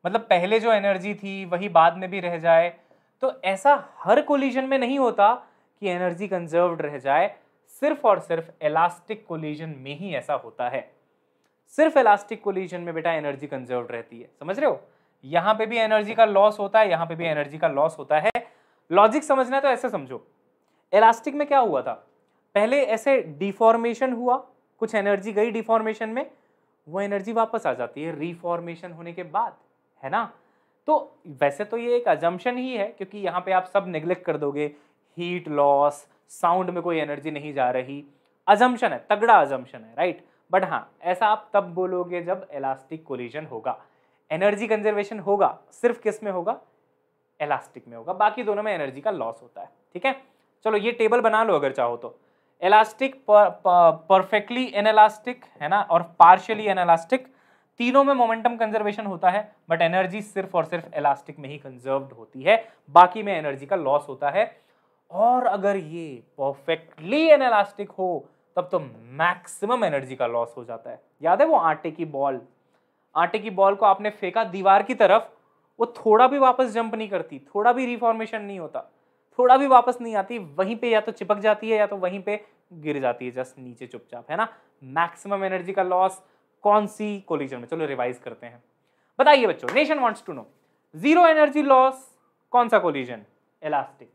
मतलब पहले जो एनर्जी थी वही बाद में भी रह जाए तो ऐसा हर कोलिजन में नहीं होता कि एनर्जी कंजर्व्ड रह जाए सिर्फ और सिर्फ इलास्टिक कोलिजन में ही ऐसा होता है सिर्फ इलास्टिक कोलिजन में बेटा एनर्जी कंजर्व्ड रहती है समझ रहे हो यहाँ पे भी एनर्जी का लॉस होता है यहाँ पे भी एनर्जी का लॉस होता है लॉजिक समझना है तो ऐसे समझो इलास्टिक में क्या हुआ था पहले ऐसे डिफॉर्मेशन हुआ कुछ एनर्जी गई डिफॉर्मेशन में वो एनर्जी वापस आ जाती है रिफॉर्मेशन होने के बाद है ना तो वैसे तो ये एक अजम्पन ही है क्योंकि यहाँ पे आप सब निग्लेक्ट कर दोगे हीट लॉस साउंड में कोई एनर्जी नहीं जा रही अजम्पन है तगड़ा अजम्पन है राइट बट हाँ ऐसा आप तब बोलोगे जब इलास्टिक कोलिजन होगा एनर्जी कंजर्वेशन होगा सिर्फ किस में होगा एलास्टिक में होगा बाकी दोनों में एनर्जी का लॉस होता है ठीक है चलो ये टेबल बना लो अगर चाहो तो एलास्टिक परफेक्टली एनालास्टिक है ना और पार्शियली एनालास्टिक तीनों में मोमेंटम कंजर्वेशन होता है बट एनर्जी सिर्फ और सिर्फ इलास्टिक में ही कंजर्व्ड होती है बाकी में एनर्जी का लॉस होता है और अगर ये परफेक्टली एनालास्टिक हो तब तो मैक्सिमम एनर्जी का लॉस हो जाता है याद है वो आटे की बॉल आटे की बॉल को आपने फेंका दीवार की तरफ वो थोड़ा भी वापस जंप नहीं करती थोड़ा भी रिफॉर्मेशन नहीं होता थोड़ा भी वापस नहीं आती वहीं पे या तो चिपक जाती है या तो वहीं पे गिर जाती है जस्ट नीचे चुपचाप है ना मैक्सिमम एनर्जी का लॉस कौन सी कोलिजन में चलो रिवाइज करते हैं बताइए बच्चों nation wants to know zero energy loss कौन सा collision elastic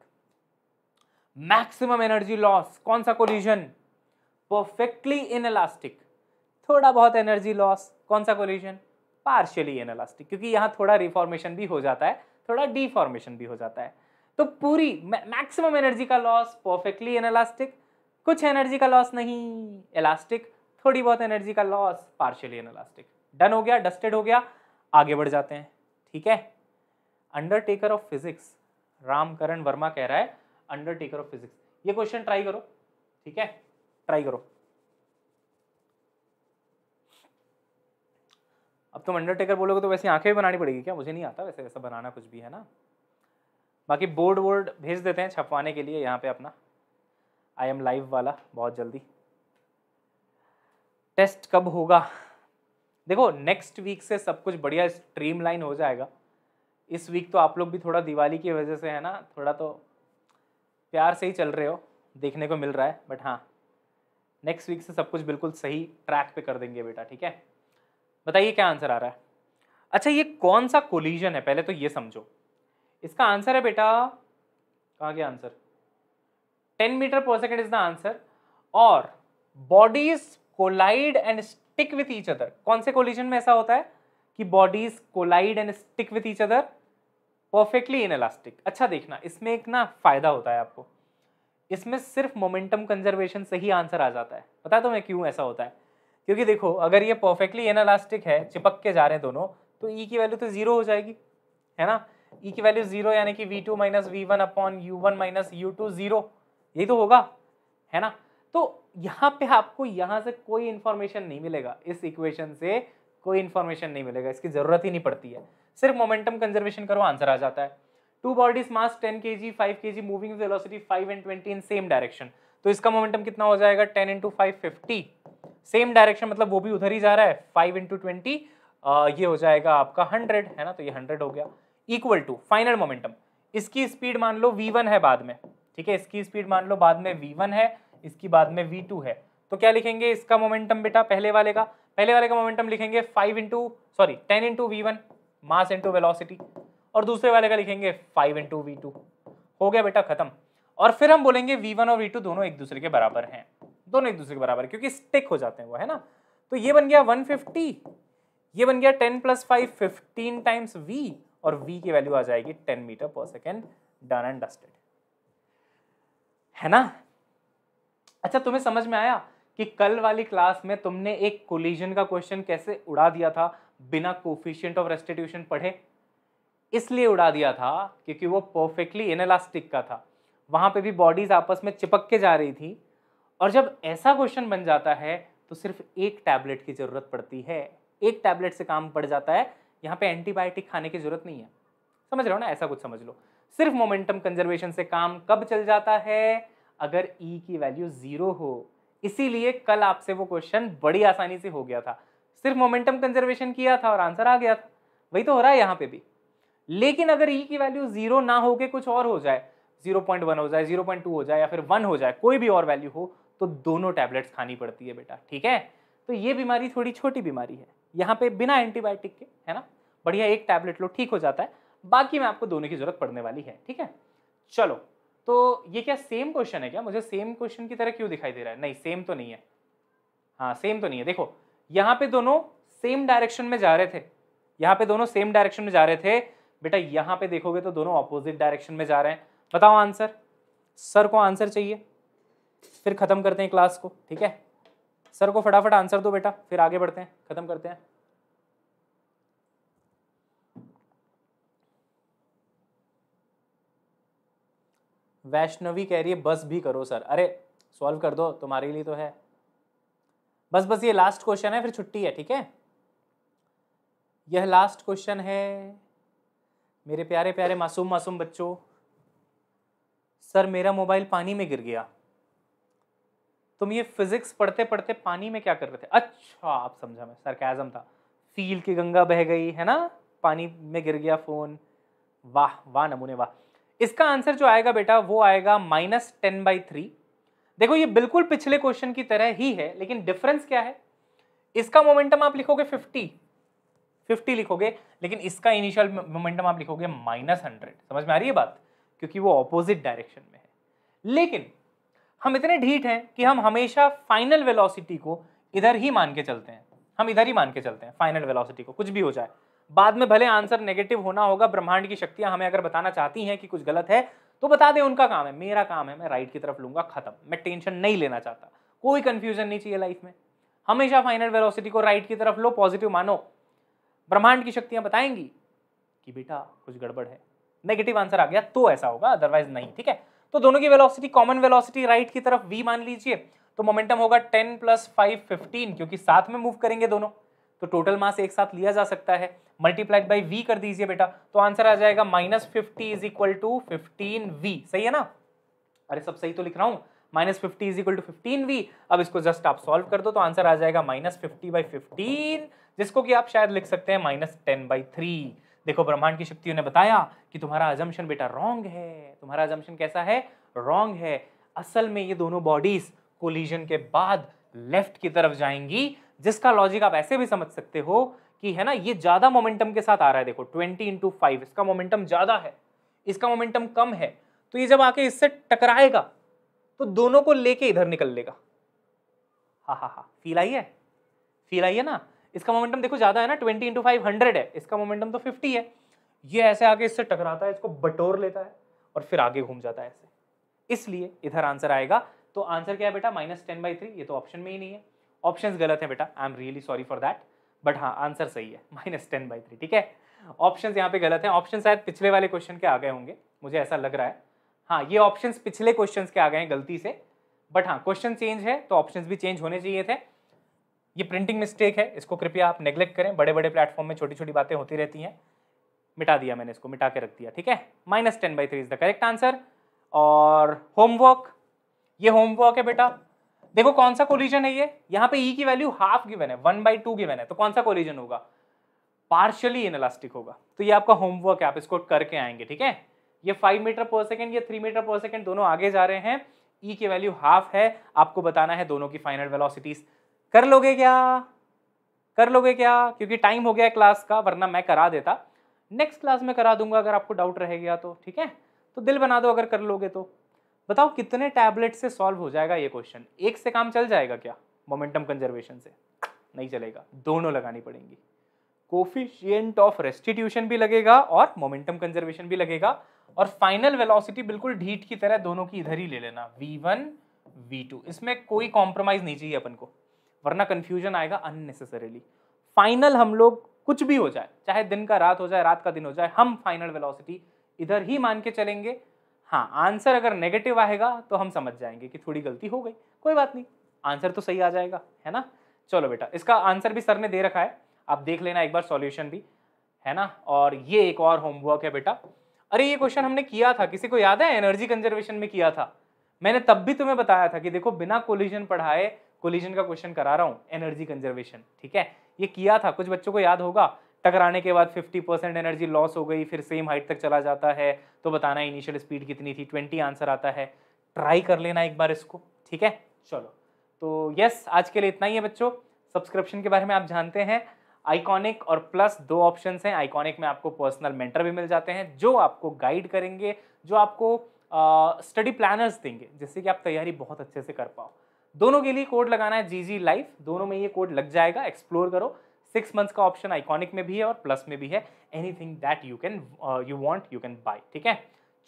maximum energy loss कौन सा कोलिजन परफेक्टली इन इलास्टिक थोड़ा बहुत एनर्जी लॉस कौन सा कोलिजन पार्शियली एनालास्टिक क्योंकि यहाँ थोड़ा रिफॉर्मेशन भी हो जाता है थोड़ा डिफॉर्मेशन भी हो जाता है तो पूरी मैक्सिमम एनर्जी का लॉस परफेक्टली एनालास्टिक कुछ एनर्जी का लॉस नहीं एलास्टिक थोड़ी बहुत एनर्जी का लॉस पार्शियली एनालास्टिक डन हो गया डस्टेड हो गया आगे बढ़ जाते हैं ठीक है undertaker of physics Ramkaran Verma कह रहा है अंडरटेकर ऑफ फिजिक्स ये क्वेश्चन ट्राई करो ठीक है ट्राई करो अब तुम अंडरटेकर बोलोगे तो वैसे आंखें भी बनानी पड़ेगी क्या मुझे नहीं आता वैसे वैसा बनाना कुछ भी है ना बाकी बोर्ड वोर्ड भेज देते हैं छपवाने के लिए यहाँ पे अपना आई एम लाइव वाला बहुत जल्दी टेस्ट कब होगा देखो नेक्स्ट वीक से सब कुछ बढ़िया स्ट्रीम लाइन हो जाएगा इस वीक तो आप लोग भी थोड़ा दिवाली की वजह से है ना थोड़ा तो प्यार से ही चल रहे हो देखने को मिल रहा है बट हाँ नेक्स्ट वीक से सब कुछ बिल्कुल सही ट्रैक पे कर देंगे बेटा ठीक है बताइए क्या आंसर आ रहा है अच्छा ये कौन सा कोलिजन है पहले तो ये समझो इसका आंसर है बेटा कहाँ गया आंसर टेन मीटर पर सेकेंड इज द आंसर और bodies collide and stick with each other कौन से कोलिजन में ऐसा होता है कि bodies collide and stick with each other perfectly inelastic अच्छा देखना इसमें एक ना फायदा होता है आपको इसमें सिर्फ मोमेंटम कंजर्वेशन से ही आंसर आ जाता है पता है तुम्हें क्यों ऐसा होता है क्योंकि देखो अगर ये परफेक्टली एनालास्टिक है चिपक के जा रहे हैं दोनों तो ई e की वैल्यू तो ज़ीरो हो जाएगी है ना ई e की वैल्यू ज़ीरो यानी कि we two minus we one upon you one minus you two zero यही तो होगा है ना तो यहाँ पे आपको यहाँ से कोई इन्फॉर्मेशन नहीं मिलेगा इस इक्वेशन से कोई इन्फॉर्मेशन नहीं मिलेगा इसकी ज़रूरत ही नहीं पड़ती है सिर्फ मोमेंटम कंजर्वेशन करो आंसर आ जाता है two bodies mass ten K G five K G moving velocity and twenty in same direction तो इसका मोमेंटम कितना हो जाएगा ten into five fifty same direction मतलब वो भी उधर ही जा रहा है फाइव इंटू ट्वेंटी ये हो जाएगा आपका हंड्रेड है ना तो ये हंड्रेड हो गया इक्वल टू फाइनल मोमेंटम इसकी स्पीड मान लो वी वन है बाद में ठीक है इसकी स्पीड मान लो बाद में वी वन है इसकी बाद में वी टू है तो क्या लिखेंगे इसका मोमेंटम बेटा पहले वाले का पहले वाले का मोमेंटम लिखेंगे five into sorry ten into we one mass into velocity और दूसरे वाले का लिखेंगे फाइव इंटू वी टू हो गया बेटा खत्म और फिर हम बोलेंगे वी वन और वी टू दोनों एक दूसरे के बराबर हैं दोनों एक दूसरे के बराबर क्योंकि स्टिक हो जाते हैं वो है ना तो ये बन गया 150 ये बन गया 10 plus five fifteen times v और वी की वैल्यू आ जाएगी 10 मीटर पर सेकेंड डन एंड डस्टेड है ना अच्छा तुम्हें समझ में आया कि कल वाली क्लास में तुमने एक कोलिजन का क्वेश्चन कैसे उड़ा दिया था बिना कोफिशियंट ऑफ रेस्टिट्यूशन पढ़े इसलिए उड़ा दिया था क्योंकि वो परफेक्टली इनलास्टिक का था वहां पे भी बॉडीज आपस में चिपक के जा रही थी और जब ऐसा क्वेश्चन बन जाता है तो सिर्फ एक टैबलेट की ज़रूरत पड़ती है एक टैबलेट से काम पड़ जाता है यहाँ पे एंटीबायोटिक खाने की ज़रूरत नहीं है समझ रहे हो ना ऐसा कुछ समझ लो सिर्फ मोमेंटम कंजर्वेशन से काम कब चल जाता है अगर ई e की वैल्यू ज़ीरो हो इसीलिए कल आपसे वो क्वेश्चन बड़ी आसानी से हो गया था सिर्फ मोमेंटम कंजर्वेशन किया था और आंसर आ गया था वही तो हो रहा है यहाँ पे भी लेकिन अगर ई e की वैल्यू जीरो ना होके कुछ और हो जाए जीरो पॉइंट वन हो जाए जीरो पॉइंट टू हो जाए या फिर वन हो जाए कोई भी और वैल्यू हो तो दोनों टैबलेट्स खानी पड़ती है बेटा ठीक है तो ये बीमारी थोड़ी छोटी बीमारी है यहाँ पे बिना एंटीबायोटिक के है ना बढ़िया एक टैबलेट लो ठीक हो जाता है बाकी में आपको दोनों की जरूरत पड़ने वाली है ठीक है चलो तो ये क्या सेम क्वेश्चन है क्या मुझे सेम क्वेश्चन की तरह क्यों दिखाई दे रहा है नहीं सेम तो नहीं है हाँ सेम तो नहीं है देखो यहाँ पे दोनों सेम डायरेक्शन में जा रहे थे यहाँ पे दोनों सेम डायरेक्शन में जा रहे थे बेटा यहाँ पे देखोगे तो दोनों अपोजिट डायरेक्शन में जा रहे हैं बताओ आंसर सर को आंसर चाहिए फिर ख़त्म करते हैं क्लास को ठीक है सर को फटाफट आंसर दो बेटा फिर आगे बढ़ते हैं ख़त्म करते हैं वैष्णवी कह रही है बस भी करो सर अरे सॉल्व कर दो तुम्हारे लिए तो है बस बस ये लास्ट क्वेश्चन है फिर छुट्टी है ठीक है यह लास्ट क्वेश्चन है मेरे प्यारे प्यारे मासूम मासूम बच्चों सर मेरा मोबाइल पानी में गिर गया तुम ये फिजिक्स पढ़ते पढ़ते पानी में क्या कर रहे थे अच्छा आप समझा मैं सरकाजम था फील की गंगा बह गई है ना पानी में गिर गया फोन वाह वाह नमूने वाह इसका आंसर जो आएगा बेटा वो आएगा माइनस टेन बाई थ्री देखो ये बिल्कुल पिछले क्वेश्चन की तरह ही है लेकिन डिफरेंस क्या है इसका मोमेंटम आप लिखोगे फिफ्टी फिफ्टी लिखोगे लेकिन इसका इनिशियल मोमेंटम आप लिखोगे माइनस हंड्रेड समझ में आ रही है बात क्योंकि वो ऑपोजिट डायरेक्शन में है लेकिन हम इतने ढीठ हैं कि हम हमेशा फाइनल वेलोसिटी को इधर ही मान के चलते हैं हम इधर ही मान के चलते हैं फाइनल वेलोसिटी को कुछ भी हो जाए बाद में भले आंसर नेगेटिव होना होगा ब्रह्मांड की शक्तियां हमें अगर बताना चाहती हैं कि कुछ गलत है तो बता दें उनका काम है मेरा काम है मैं राइट की तरफ लूंगा खत्म मैं टेंशन नहीं लेना चाहता कोई कन्फ्यूजन नहीं चाहिए लाइफ में हमेशा फाइनल वेलोसिटी को राइट की तरफ लो पॉजिटिव मानो ब्रह्मांड की शक्तियां बताएंगी कि बेटा कुछ गड़बड़ है नेगेटिव आंसर आ गया तो ऐसा होगा अदरवाइज नहीं ठीक है तो दोनों की वेलोसिटी कॉमन वेलोसिटी राइट की तरफ वी मान लीजिए तो मोमेंटम होगा टेन प्लस फाइव फिफ्टीन क्योंकि साथ में मूव करेंगे दोनों तो टोटल मास एक साथ लिया जा सकता है मल्टीप्लाइड बाई वी कर दीजिए बेटा तो आंसर आ जाएगा minus fifty is equal to fifteen v सही है ना अरे सब सही तो लिख रहा हूँ minus fifty is equal to fifteen v अब इसको जस्ट आप सॉल्व कर दो तो आंसर आ जाएगा माइनस फिफ्टी बाई फिफ्टीन जिसको कि आप शायद लिख सकते हैं माइनस टेन बाई थ्री देखो ब्रह्मांड की शक्तियों ने बताया कि तुम्हारा अजम्पन बेटा रॉन्ग है तुम्हारा अजम्पन कैसा है रॉन्ग है असल में ये दोनों बॉडीज कोलिजन के बाद लेफ्ट की तरफ जाएंगी जिसका लॉजिक आप ऐसे भी समझ सकते हो कि है ना ये ज़्यादा मोमेंटम के साथ आ रहा है देखो ट्वेंटी इंटू फाइव इसका मोमेंटम ज़्यादा है इसका मोमेंटम कम है तो ये जब आके इससे टकराएगा तो दोनों को लेके इधर निकल लेगा हा हा हा फील आई है फील आई है ना इसका मोमेंटम देखो ज़्यादा है ना ट्वेंटी इंटू फाइव हंड्रेड है इसका मोमेंटम तो फिफ्टी है ये ऐसे आगे इससे टकराता है इसको बटोर लेता है और फिर आगे घूम जाता है ऐसे इसलिए इधर आंसर आएगा तो आंसर क्या है बेटा माइनस टेन बाई थ्री ये तो ऑप्शन में ही नहीं है ऑप्शन गलत है बेटा I am really sorry for that but हाँ आंसर सही है माइनस टेन बाई थ्री ठीक है ऑप्शन यहाँ पे गलत है ऑप्शन शायद पिछले वाले क्वेश्चन के आ गए होंगे मुझे ऐसा लग रहा है हाँ ये ऑप्शन पिछले क्वेश्चन के आ गए हैं गलती से बट हाँ क्वेश्चन चेंज है तो ऑप्शन भी चेंज होने चाहिए थे ये प्रिंटिंग मिस्टेक है इसको कृपया आप नेग्लेक्ट करें बड़े बड़े प्लेटफॉर्म में छोटी छोटी बातें होती रहती हैं मिटा दिया मैंने इसको मिटा के रख दिया ठीक है minus ten by three is the correct answer और होमवर्क ये होमवर्क है बेटा देखो कौन सा कोलिजन है ये यहाँ पे ई e की वैल्यू हाफ गिवन है वन बाई टू गिवन है तो कौन सा कोलिजन होगा पार्शियली इनलास्टिक होगा तो ये आपका होमवर्क है आप इसको करके आएंगे ठीक है ये फाइव मीटर पर सेकेंड या थ्री मीटर पर सेकेंड दोनों आगे जा रहे हैं ई e की वैल्यू हाफ है आपको बताना है दोनों की फाइनल वेलोसिटीज़ कर लोगे क्या कर लोगे क्या क्योंकि टाइम हो गया क्लास का वरना मैं करा देता नेक्स्ट क्लास में करा दूंगा अगर आपको डाउट रह गया तो ठीक है तो दिल बना दो अगर कर लोगे तो बताओ कितने टैबलेट से सॉल्व हो जाएगा ये क्वेश्चन एक से काम चल जाएगा क्या मोमेंटम कंजर्वेशन से नहीं चलेगा दोनों लगानी पड़ेंगी कोफिशियंट ऑफ रेस्टिट्यूशन भी लगेगा और मोमेंटम कंजर्वेशन भी लगेगा और फाइनल वेलोसिटी बिल्कुल ढीठ की तरह दोनों की इधर ही ले लेना वी टू इसमें कोई कॉम्प्रोमाइज नहीं चाहिए अपन को वरना कन्फ्यूजन आएगा अननेसेसरीली फाइनल हम लोग कुछ भी हो जाए चाहे दिन का रात हो जाए रात का दिन हो जाए हम फाइनल वेलोसिटी इधर ही मान के चलेंगे हाँ आंसर अगर नेगेटिव आएगा तो हम समझ जाएंगे कि थोड़ी गलती हो गई कोई बात नहीं आंसर तो सही आ जाएगा है ना चलो बेटा इसका आंसर भी सर ने दे रखा है आप देख लेना एक बार सॉल्यूशन भी है ना और ये एक और होमवर्क है बेटा अरे ये क्वेश्चन हमने किया था किसी को याद है एनर्जी कंजर्वेशन में किया था मैंने तब भी तुम्हें बताया था कि देखो बिना कोलिजन पढ़ाए कोलिजन का क्वेश्चन करा रहा हूँ एनर्जी कंजर्वेशन ठीक है ये किया था कुछ बच्चों को याद होगा टकराने के बाद 50 परसेंट एनर्जी लॉस हो गई फिर सेम हाइट तक चला जाता है तो बताना इनिशियल स्पीड कितनी थी 20 आंसर आता है ट्राई कर लेना एक बार इसको ठीक है चलो तो यस आज के लिए इतना ही है बच्चों सब्सक्रिप्शन के बारे में आप जानते हैं आइकॉनिक और प्लस दो ऑप्शन हैं आइकॉनिक में आपको पर्सनल मेंटर भी मिल जाते हैं जो आपको गाइड करेंगे जो आपको स्टडी uh, प्लानर्स देंगे जिससे कि आप तैयारी बहुत अच्छे से कर पाओ दोनों के लिए कोड लगाना है जी जी लाइफ दोनों में ये कोड लग जाएगा एक्सप्लोर करो सिक्स मंथ्स का ऑप्शन आइकॉनिक में भी है और प्लस में भी है anything that you can you want you can buy ठीक है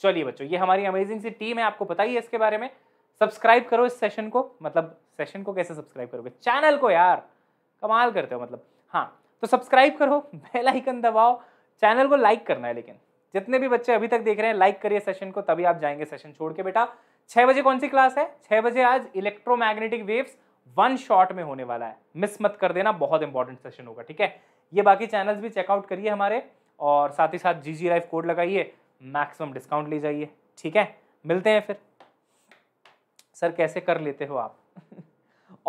चलिए बच्चों ये हमारी अमेजिंग सी टीम है आपको पता ही है इसके बारे में सब्सक्राइब करो इस सेशन को मतलब सेशन को कैसे सब्सक्राइब करोगे चैनल को यार कमाल करते हो मतलब हाँ तो सब्सक्राइब करो बेल आइकन दबाओ चैनल को लाइक करना है लेकिन जितने भी बच्चे अभी तक देख रहे हैं लाइक करिए सेशन को तभी आप जाएंगे सेशन छोड़ के बेटा छह बजे कौन सी क्लास है छह बजे आज इलेक्ट्रोमैग्नेटिक वेव्स वन शॉट में होने वाला है मिस मत कर देना बहुत इंपॉर्टेंट सेशन होगा ठीक है ये बाकी चैनल्स भी चेकआउट करिए हमारे और साथ ही साथ जी जी लाइफ कोड लगाइए मैक्सिमम डिस्काउंट ले जाइए ठीक है मिलते हैं फिर सर कैसे कर लेते हो आप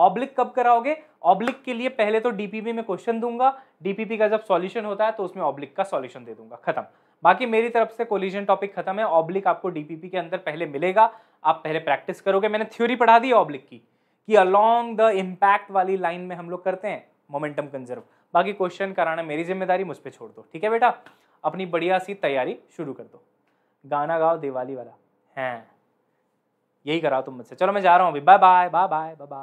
ऑब्लिक कब कराओगे ऑब्लिक के लिए पहले तो डीपीपी में क्वेश्चन दूंगा डीपीपी का जब सॉल्यूशन होता है तो उसमें ऑब्लिक का सॉल्यूशन दे दूंगा खत्म बाकी मेरी तरफ से कोलिजन टॉपिक खत्म है ऑब्लिक आपको डीपीपी के अंदर पहले मिलेगा आप पहले प्रैक्टिस करोगे मैंने थ्योरी पढ़ा दी ऑब्लिक की कि अलॉन्ग द इम्पैक्ट वाली लाइन में हम लोग करते हैं मोमेंटम कंजर्व बाकी क्वेश्चन कराना मेरी जिम्मेदारी मुझ पर छोड़ दो ठीक है बेटा अपनी बढ़िया सी तैयारी शुरू कर दो गाना गाओ दिवाली वाला हैं हाँ, यही कराओ तुम मुझसे चलो मैं जा रहा हूँ अभी bye bye bye bye bye